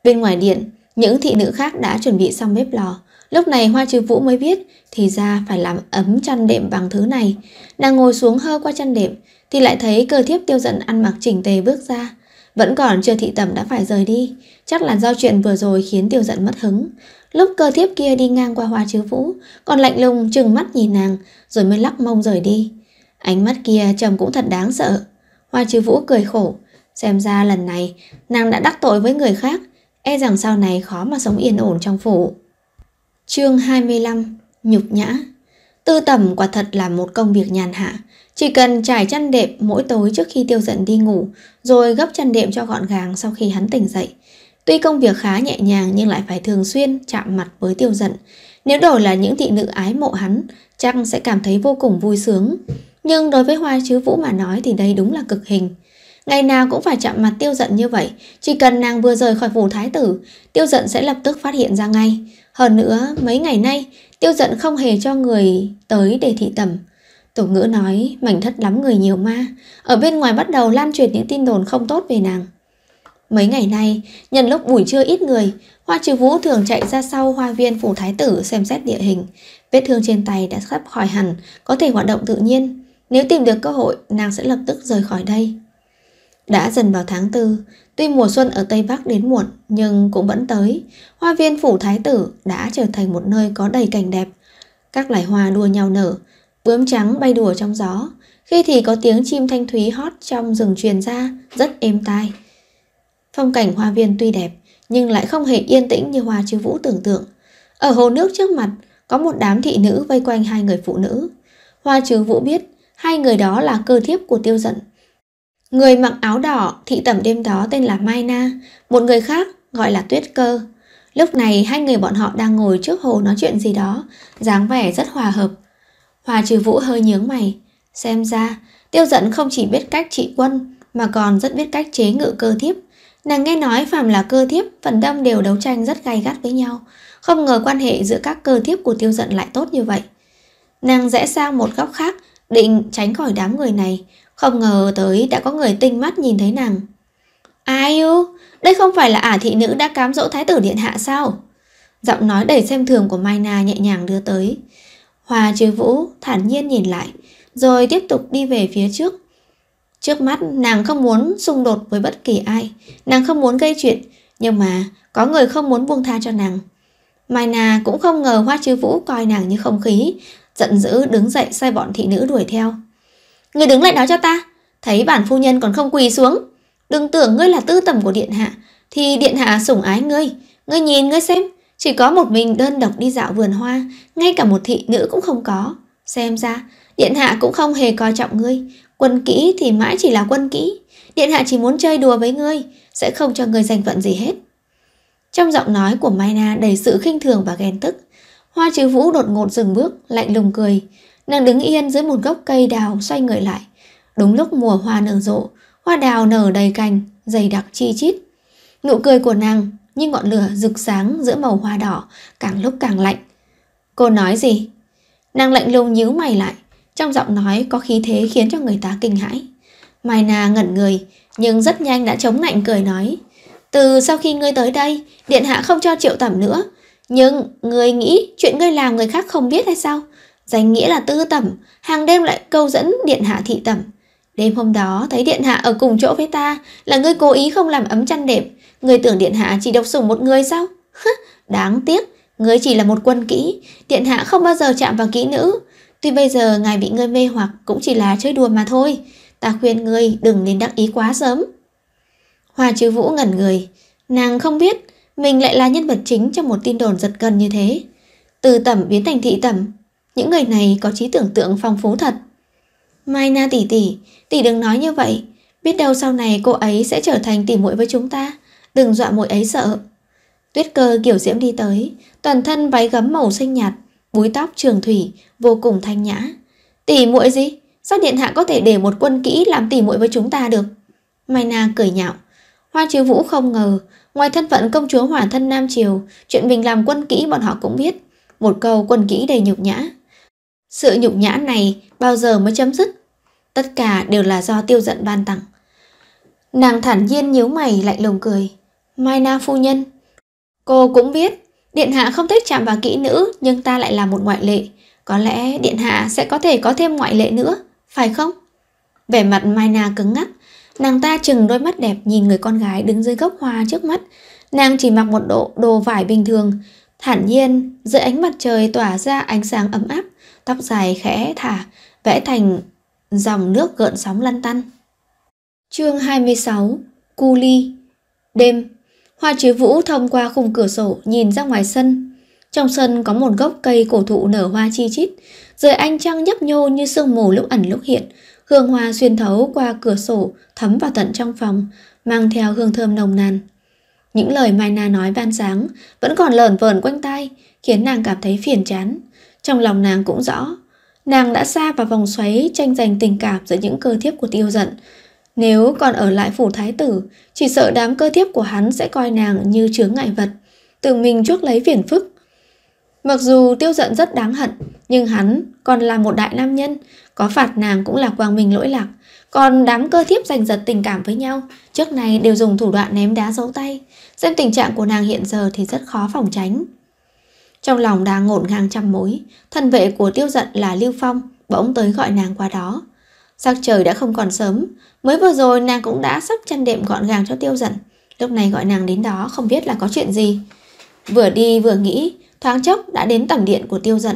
Bên ngoài điện, những thị nữ khác đã chuẩn bị xong bếp lò. Lúc này Hoa Trừ Vũ mới biết thì ra phải làm ấm chăn đệm bằng thứ này. đang ngồi xuống hơ qua chăn đệm thì lại thấy cơ thiếp tiêu dẫn ăn mặc chỉnh tề bước ra. Vẫn còn chưa thị tẩm đã phải rời đi. Chắc là do chuyện vừa rồi khiến tiêu dẫn mất hứng. Lúc cơ thiếp kia đi ngang qua hoa chứa vũ Còn lạnh lùng chừng mắt nhìn nàng Rồi mới lắc mông rời đi Ánh mắt kia trầm cũng thật đáng sợ Hoa chứa vũ cười khổ Xem ra lần này nàng đã đắc tội với người khác E rằng sau này khó mà sống yên ổn trong phủ chương 25 Nhục nhã Tư tầm quả thật là một công việc nhàn hạ Chỉ cần trải chăn đệm mỗi tối trước khi tiêu giận đi ngủ Rồi gấp chăn đệm cho gọn gàng sau khi hắn tỉnh dậy Tuy công việc khá nhẹ nhàng nhưng lại phải thường xuyên chạm mặt với tiêu giận. Nếu đổi là những thị nữ ái mộ hắn, chắc sẽ cảm thấy vô cùng vui sướng. Nhưng đối với Hoa Chứ Vũ mà nói thì đây đúng là cực hình. Ngày nào cũng phải chạm mặt tiêu giận như vậy, chỉ cần nàng vừa rời khỏi phủ thái tử, tiêu giận sẽ lập tức phát hiện ra ngay. Hơn nữa, mấy ngày nay, tiêu giận không hề cho người tới để thị tẩm. Tổ ngữ nói, mảnh thất lắm người nhiều ma. Ở bên ngoài bắt đầu lan truyền những tin đồn không tốt về nàng. Mấy ngày nay, nhân lúc buổi trưa ít người, Hoa Trừ Vũ thường chạy ra sau hoa viên phủ thái tử xem xét địa hình. Vết thương trên tay đã sắp khỏi hẳn, có thể hoạt động tự nhiên. Nếu tìm được cơ hội, nàng sẽ lập tức rời khỏi đây. Đã dần vào tháng tư, tuy mùa xuân ở Tây Bắc đến muộn nhưng cũng vẫn tới, hoa viên phủ thái tử đã trở thành một nơi có đầy cảnh đẹp. Các loài hoa đua nhau nở, bướm trắng bay đùa trong gió, khi thì có tiếng chim thanh thúy hót trong rừng truyền ra, rất êm tai. Phong cảnh hoa viên tuy đẹp, nhưng lại không hề yên tĩnh như hoa chư vũ tưởng tượng. Ở hồ nước trước mặt, có một đám thị nữ vây quanh hai người phụ nữ. Hoa chư vũ biết, hai người đó là cơ thiếp của tiêu giận. Người mặc áo đỏ, thị tẩm đêm đó tên là Mai Na, một người khác gọi là Tuyết Cơ. Lúc này hai người bọn họ đang ngồi trước hồ nói chuyện gì đó, dáng vẻ rất hòa hợp. Hoa trừ vũ hơi nhướng mày, xem ra tiêu giận không chỉ biết cách trị quân mà còn rất biết cách chế ngự cơ thiếp, Nàng nghe nói phàm là cơ thiếp, phần đông đều đấu tranh rất gay gắt với nhau. Không ngờ quan hệ giữa các cơ thiếp của tiêu giận lại tốt như vậy. Nàng rẽ sang một góc khác, định tránh khỏi đám người này. Không ngờ tới đã có người tinh mắt nhìn thấy nàng. Ai ư? Đây không phải là ả thị nữ đã cám dỗ thái tử điện hạ sao? Giọng nói đầy xem thường của Mai Na nhẹ nhàng đưa tới. Hòa trừ vũ thản nhiên nhìn lại, rồi tiếp tục đi về phía trước. Trước mắt nàng không muốn xung đột với bất kỳ ai, nàng không muốn gây chuyện, nhưng mà có người không muốn buông tha cho nàng. Mai Na cũng không ngờ Hoa Chư Vũ coi nàng như không khí, giận dữ đứng dậy sai bọn thị nữ đuổi theo. Người đứng lại đó cho ta, thấy bản phu nhân còn không quỳ xuống. Đừng tưởng ngươi là tư tầm của điện hạ, thì điện hạ sủng ái ngươi. Ngươi nhìn ngươi xem, chỉ có một mình đơn độc đi dạo vườn hoa, ngay cả một thị nữ cũng không có. Xem ra, điện hạ cũng không hề coi trọng ngươi, Quân kỹ thì mãi chỉ là quân kỹ, điện hạ chỉ muốn chơi đùa với ngươi, sẽ không cho ngươi giành vận gì hết. Trong giọng nói của Mai Na đầy sự khinh thường và ghen tức, Hoa Chứ Vũ đột ngột dừng bước, lạnh lùng cười. Nàng đứng yên dưới một gốc cây đào xoay người lại. Đúng lúc mùa hoa nở rộ, hoa đào nở đầy cành, dày đặc chi chít. Nụ cười của nàng như ngọn lửa rực sáng giữa màu hoa đỏ, càng lúc càng lạnh. Cô nói gì? Nàng lạnh lùng nhíu mày lại, trong giọng nói có khí thế khiến cho người ta kinh hãi. Mai Na ngẩn người, nhưng rất nhanh đã chống nạnh cười nói. Từ sau khi ngươi tới đây, điện hạ không cho triệu tẩm nữa. Nhưng ngươi nghĩ chuyện ngươi làm người khác không biết hay sao? Danh nghĩa là tư tẩm, hàng đêm lại câu dẫn điện hạ thị tẩm. Đêm hôm đó thấy điện hạ ở cùng chỗ với ta là ngươi cố ý không làm ấm chăn đẹp Ngươi tưởng điện hạ chỉ độc sủng một người sao? Đáng tiếc, ngươi chỉ là một quân kỹ, điện hạ không bao giờ chạm vào kỹ nữ. Tuy bây giờ ngài bị ngươi mê hoặc cũng chỉ là chơi đùa mà thôi, ta khuyên ngươi đừng nên đắc ý quá sớm. Hoa chứ vũ ngẩn người, nàng không biết mình lại là nhân vật chính trong một tin đồn giật gần như thế. Từ tẩm biến thành thị tẩm, những người này có trí tưởng tượng phong phú thật. Mai Na tỷ tỷ, tỷ đừng nói như vậy, biết đâu sau này cô ấy sẽ trở thành tỷ muội với chúng ta, đừng dọa muội ấy sợ. Tuyết cơ kiểu diễm đi tới, toàn thân váy gấm màu xanh nhạt, búi tóc trường thủy, vô cùng thanh nhã. Tỷ muội gì? Sao điện hạ có thể để một quân kỹ làm tỷ muội với chúng ta được? Mai Na cười nhạo. Hoa chiếu vũ không ngờ, ngoài thân phận công chúa hỏa thân Nam Triều, chuyện mình làm quân kỹ bọn họ cũng biết. Một câu quân kỹ đầy nhục nhã. Sự nhục nhã này bao giờ mới chấm dứt? Tất cả đều là do tiêu giận ban tặng. Nàng thản nhiên nhíu mày lạnh lùng cười. Mai Na phu nhân. Cô cũng biết Điện hạ không thích chạm vào kỹ nữ nhưng ta lại là một ngoại lệ. Có lẽ điện hạ sẽ có thể có thêm ngoại lệ nữa, phải không? Vẻ mặt Mai Na cứng ngắc, nàng ta chừng đôi mắt đẹp nhìn người con gái đứng dưới gốc hoa trước mắt. Nàng chỉ mặc một độ đồ vải bình thường, thản nhiên dưới ánh mặt trời tỏa ra ánh sáng ấm áp, tóc dài khẽ thả, vẽ thành dòng nước gợn sóng lăn tăn. Chương 26: Cu ly Đêm Hoa Chí Vũ thông qua khung cửa sổ nhìn ra ngoài sân. Trong sân có một gốc cây cổ thụ nở hoa chi chít, Rồi anh trăng nhấp nhô như sương mù lúc ẩn lúc hiện, hương hoa xuyên thấu qua cửa sổ thấm vào tận trong phòng, mang theo hương thơm nồng nàn. Những lời Mai Na nói ban sáng vẫn còn lởn vởn quanh tai, khiến nàng cảm thấy phiền chán. Trong lòng nàng cũng rõ, nàng đã xa vào vòng xoáy tranh giành tình cảm giữa những cơ thiếp của tiêu giận, nếu còn ở lại phủ thái tử, chỉ sợ đám cơ thiếp của hắn sẽ coi nàng như chướng ngại vật, tự mình chuốc lấy phiền phức. Mặc dù tiêu giận rất đáng hận, nhưng hắn còn là một đại nam nhân, có phạt nàng cũng là quang minh lỗi lạc. Còn đám cơ thiếp giành giật tình cảm với nhau, trước này đều dùng thủ đoạn ném đá giấu tay. Xem tình trạng của nàng hiện giờ thì rất khó phòng tránh. Trong lòng đang ngổn ngang trăm mối, thân vệ của tiêu giận là Lưu Phong, bỗng tới gọi nàng qua đó. Sắc trời đã không còn sớm, mới vừa rồi nàng cũng đã sắp chăn đệm gọn gàng cho tiêu dần. Lúc này gọi nàng đến đó không biết là có chuyện gì. Vừa đi vừa nghĩ, thoáng chốc đã đến tầng điện của tiêu dận.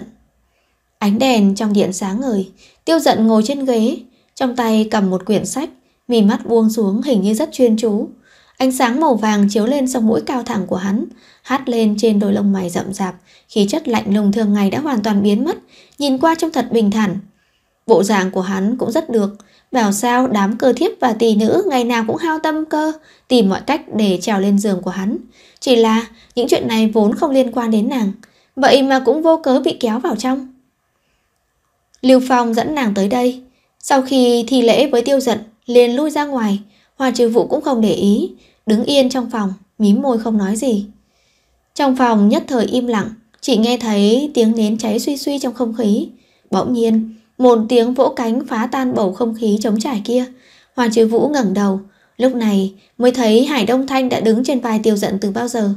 Ánh đèn trong điện sáng ngời, tiêu dận ngồi trên ghế, trong tay cầm một quyển sách, mì mắt buông xuống hình như rất chuyên chú. Ánh sáng màu vàng chiếu lên sông mũi cao thẳng của hắn, hát lên trên đôi lông mày rậm rạp, khí chất lạnh lùng thường ngày đã hoàn toàn biến mất, nhìn qua trông thật bình thản, Bộ dạng của hắn cũng rất được, bảo sao đám cơ thiếp và tỳ nữ ngày nào cũng hao tâm cơ, tìm mọi cách để trèo lên giường của hắn. Chỉ là những chuyện này vốn không liên quan đến nàng, vậy mà cũng vô cớ bị kéo vào trong. Lưu Phong dẫn nàng tới đây. Sau khi thi lễ với tiêu giận, liền lui ra ngoài, Hoa trừ vụ cũng không để ý, đứng yên trong phòng, mím môi không nói gì. Trong phòng nhất thời im lặng, chỉ nghe thấy tiếng nến cháy suy suy trong không khí. Bỗng nhiên, một tiếng vỗ cánh phá tan bầu không khí chống trải kia. Hoàng Chí Vũ ngẩng đầu, lúc này mới thấy Hải Đông Thanh đã đứng trên vai tiêu giận từ bao giờ.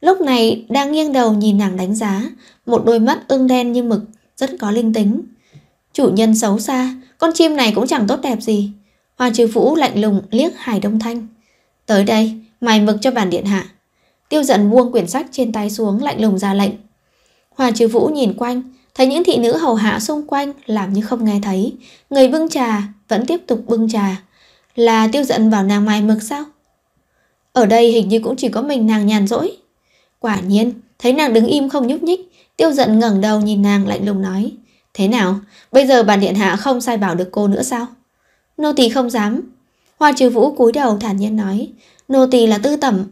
Lúc này đang nghiêng đầu nhìn nàng đánh giá, một đôi mắt ưng đen như mực, rất có linh tính. Chủ nhân xấu xa, con chim này cũng chẳng tốt đẹp gì. Hoàng Trừ Vũ lạnh lùng liếc Hải Đông Thanh. Tới đây, mày mực cho bản điện hạ. Tiêu giận buông quyển sách trên tay xuống lạnh lùng ra lệnh. Hoàng Trừ Vũ nhìn quanh, Thấy những thị nữ hầu hạ xung quanh làm như không nghe thấy, người bưng trà vẫn tiếp tục bưng trà. Là tiêu giận vào nàng mai mực sao? Ở đây hình như cũng chỉ có mình nàng nhàn rỗi. Quả nhiên, thấy nàng đứng im không nhúc nhích, tiêu giận ngẩng đầu nhìn nàng lạnh lùng nói. Thế nào, bây giờ bản điện hạ không sai bảo được cô nữa sao? Nô tỳ không dám. Hoa trừ vũ cúi đầu thản nhiên nói, nô tỳ là tư tẩm.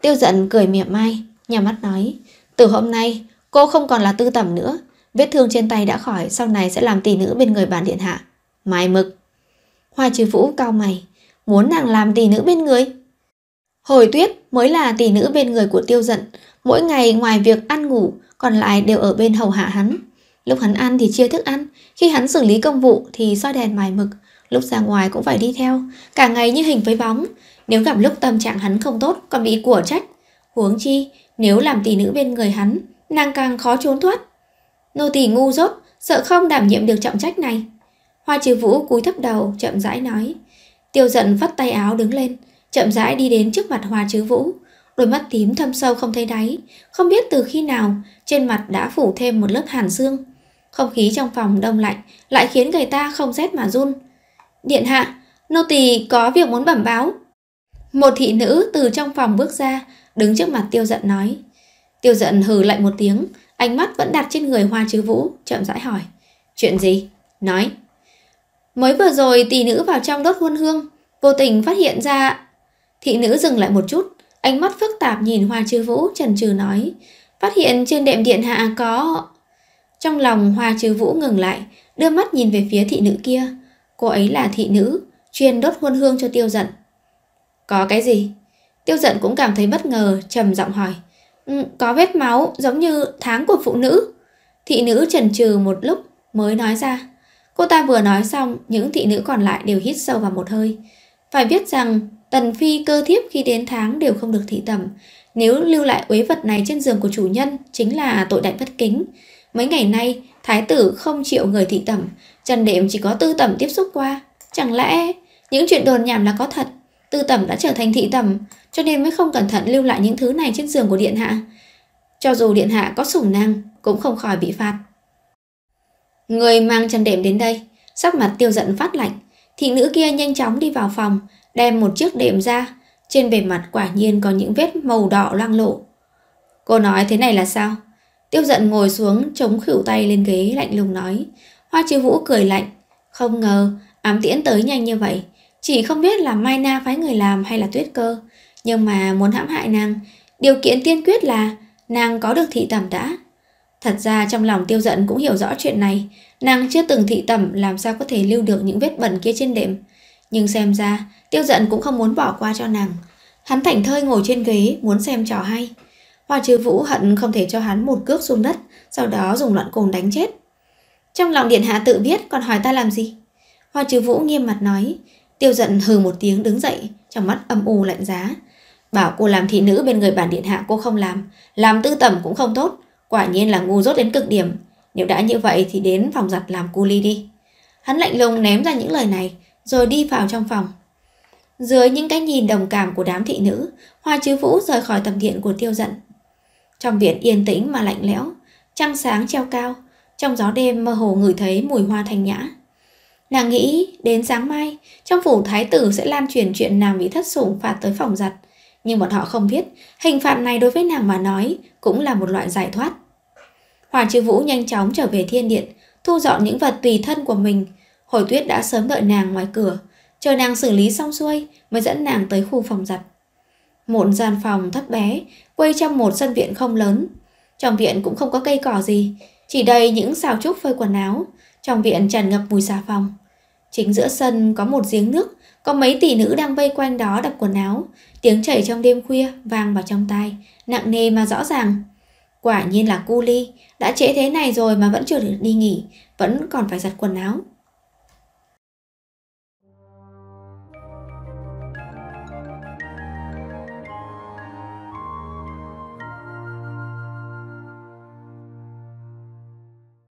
Tiêu giận cười mỉa mai, nhà mắt nói, từ hôm nay cô không còn là tư tẩm nữa, Vết thương trên tay đã khỏi Sau này sẽ làm tỷ nữ bên người bản điện hạ Mai mực Hoa trừ vũ cao mày Muốn nàng làm tỷ nữ bên người Hồi tuyết mới là tỷ nữ bên người của tiêu giận Mỗi ngày ngoài việc ăn ngủ Còn lại đều ở bên hầu hạ hắn Lúc hắn ăn thì chia thức ăn Khi hắn xử lý công vụ thì soi đèn mài mực Lúc ra ngoài cũng phải đi theo Cả ngày như hình với bóng Nếu gặp lúc tâm trạng hắn không tốt còn bị của trách Huống chi nếu làm tỷ nữ bên người hắn Nàng càng khó trốn thoát Nô tỳ ngu dốt, sợ không đảm nhiệm được trọng trách này. Hoa trừ vũ cúi thấp đầu, chậm rãi nói. Tiêu giận vắt tay áo đứng lên, chậm rãi đi đến trước mặt hoa trừ vũ. Đôi mắt tím thâm sâu không thấy đáy, không biết từ khi nào trên mặt đã phủ thêm một lớp hàn xương. Không khí trong phòng đông lạnh lại khiến người ta không rét mà run. Điện hạ, nô tỳ có việc muốn bẩm báo. Một thị nữ từ trong phòng bước ra, đứng trước mặt tiêu giận nói. Tiêu giận hừ lạnh một tiếng, Ánh mắt vẫn đặt trên người Hoa Chứ Vũ, chậm rãi hỏi. Chuyện gì? Nói. Mới vừa rồi tỷ nữ vào trong đốt huân hương, vô tình phát hiện ra... Thị nữ dừng lại một chút, ánh mắt phức tạp nhìn Hoa Chứ Vũ trần trừ nói. Phát hiện trên đệm điện hạ có... Trong lòng Hoa Chứ Vũ ngừng lại, đưa mắt nhìn về phía thị nữ kia. Cô ấy là thị nữ, chuyên đốt huân hương cho tiêu giận. Có cái gì? Tiêu giận cũng cảm thấy bất ngờ, trầm giọng hỏi. Ừ, có vết máu giống như tháng của phụ nữ. Thị nữ chần chừ một lúc mới nói ra. Cô ta vừa nói xong, những thị nữ còn lại đều hít sâu vào một hơi. Phải biết rằng, tần phi cơ thiếp khi đến tháng đều không được thị tẩm. Nếu lưu lại uế vật này trên giường của chủ nhân chính là tội đại bất kính. Mấy ngày nay, thái tử không chịu người thị tẩm, trần đệm chỉ có tư tẩm tiếp xúc qua. Chẳng lẽ những chuyện đồn nhảm là có thật, tư tẩm đã trở thành thị tẩm, cho nên mới không cẩn thận lưu lại những thứ này trên giường của điện hạ. Cho dù điện hạ có sủng năng, cũng không khỏi bị phạt. Người mang chăn đệm đến đây, sắc mặt tiêu giận phát lạnh, thị nữ kia nhanh chóng đi vào phòng, đem một chiếc đệm ra, trên bề mặt quả nhiên có những vết màu đỏ loang lộ. Cô nói thế này là sao? Tiêu giận ngồi xuống, chống khỉu tay lên ghế, lạnh lùng nói. Hoa chiêu vũ cười lạnh, không ngờ ám tiễn tới nhanh như vậy, chỉ không biết là Mai Na phái người làm hay là tuyết cơ, nhưng mà muốn hãm hại nàng, điều kiện tiên quyết là nàng có được thị tẩm đã. Thật ra trong lòng tiêu giận cũng hiểu rõ chuyện này, nàng chưa từng thị tẩm làm sao có thể lưu được những vết bẩn kia trên đệm. Nhưng xem ra, tiêu giận cũng không muốn bỏ qua cho nàng. Hắn thảnh thơi ngồi trên ghế muốn xem trò hay. Hoa trừ vũ hận không thể cho hắn một cước xuống đất, sau đó dùng loạn cồn đánh chết. Trong lòng điện hạ tự biết còn hỏi ta làm gì? Hoa trừ vũ nghiêm mặt nói, tiêu giận hừ một tiếng đứng dậy, trong mắt âm u lạnh giá, Bảo cô làm thị nữ bên người bản điện hạ cô không làm, làm tư tẩm cũng không tốt, quả nhiên là ngu dốt đến cực điểm. Nếu đã như vậy thì đến phòng giặt làm cu ly đi. Hắn lạnh lùng ném ra những lời này, rồi đi vào trong phòng. Dưới những cái nhìn đồng cảm của đám thị nữ, Hoa Chứ Vũ rời khỏi tầm điện của tiêu giận. Trong viện yên tĩnh mà lạnh lẽo, trăng sáng treo cao, trong gió đêm mơ hồ ngửi thấy mùi hoa thanh nhã. Nàng nghĩ đến sáng mai, trong phủ thái tử sẽ lan truyền chuyện nàng bị thất sủng phạt tới phòng giặt – nhưng bọn họ không biết hình phạt này đối với nàng mà nói cũng là một loại giải thoát. Hoàng Chư Vũ nhanh chóng trở về thiên điện, thu dọn những vật tùy thân của mình. Hồi tuyết đã sớm đợi nàng ngoài cửa, chờ nàng xử lý xong xuôi mới dẫn nàng tới khu phòng giặt. Một gian phòng thấp bé, quay trong một sân viện không lớn. Trong viện cũng không có cây cỏ gì, chỉ đầy những xào trúc phơi quần áo. Trong viện tràn ngập mùi xà phòng. Chính giữa sân có một giếng nước có mấy tỷ nữ đang vây quanh đó đập quần áo, tiếng chảy trong đêm khuya vang vào trong tai, nặng nề mà rõ ràng. Quả nhiên là cu ly, đã trễ thế này rồi mà vẫn chưa được đi nghỉ, vẫn còn phải giặt quần áo.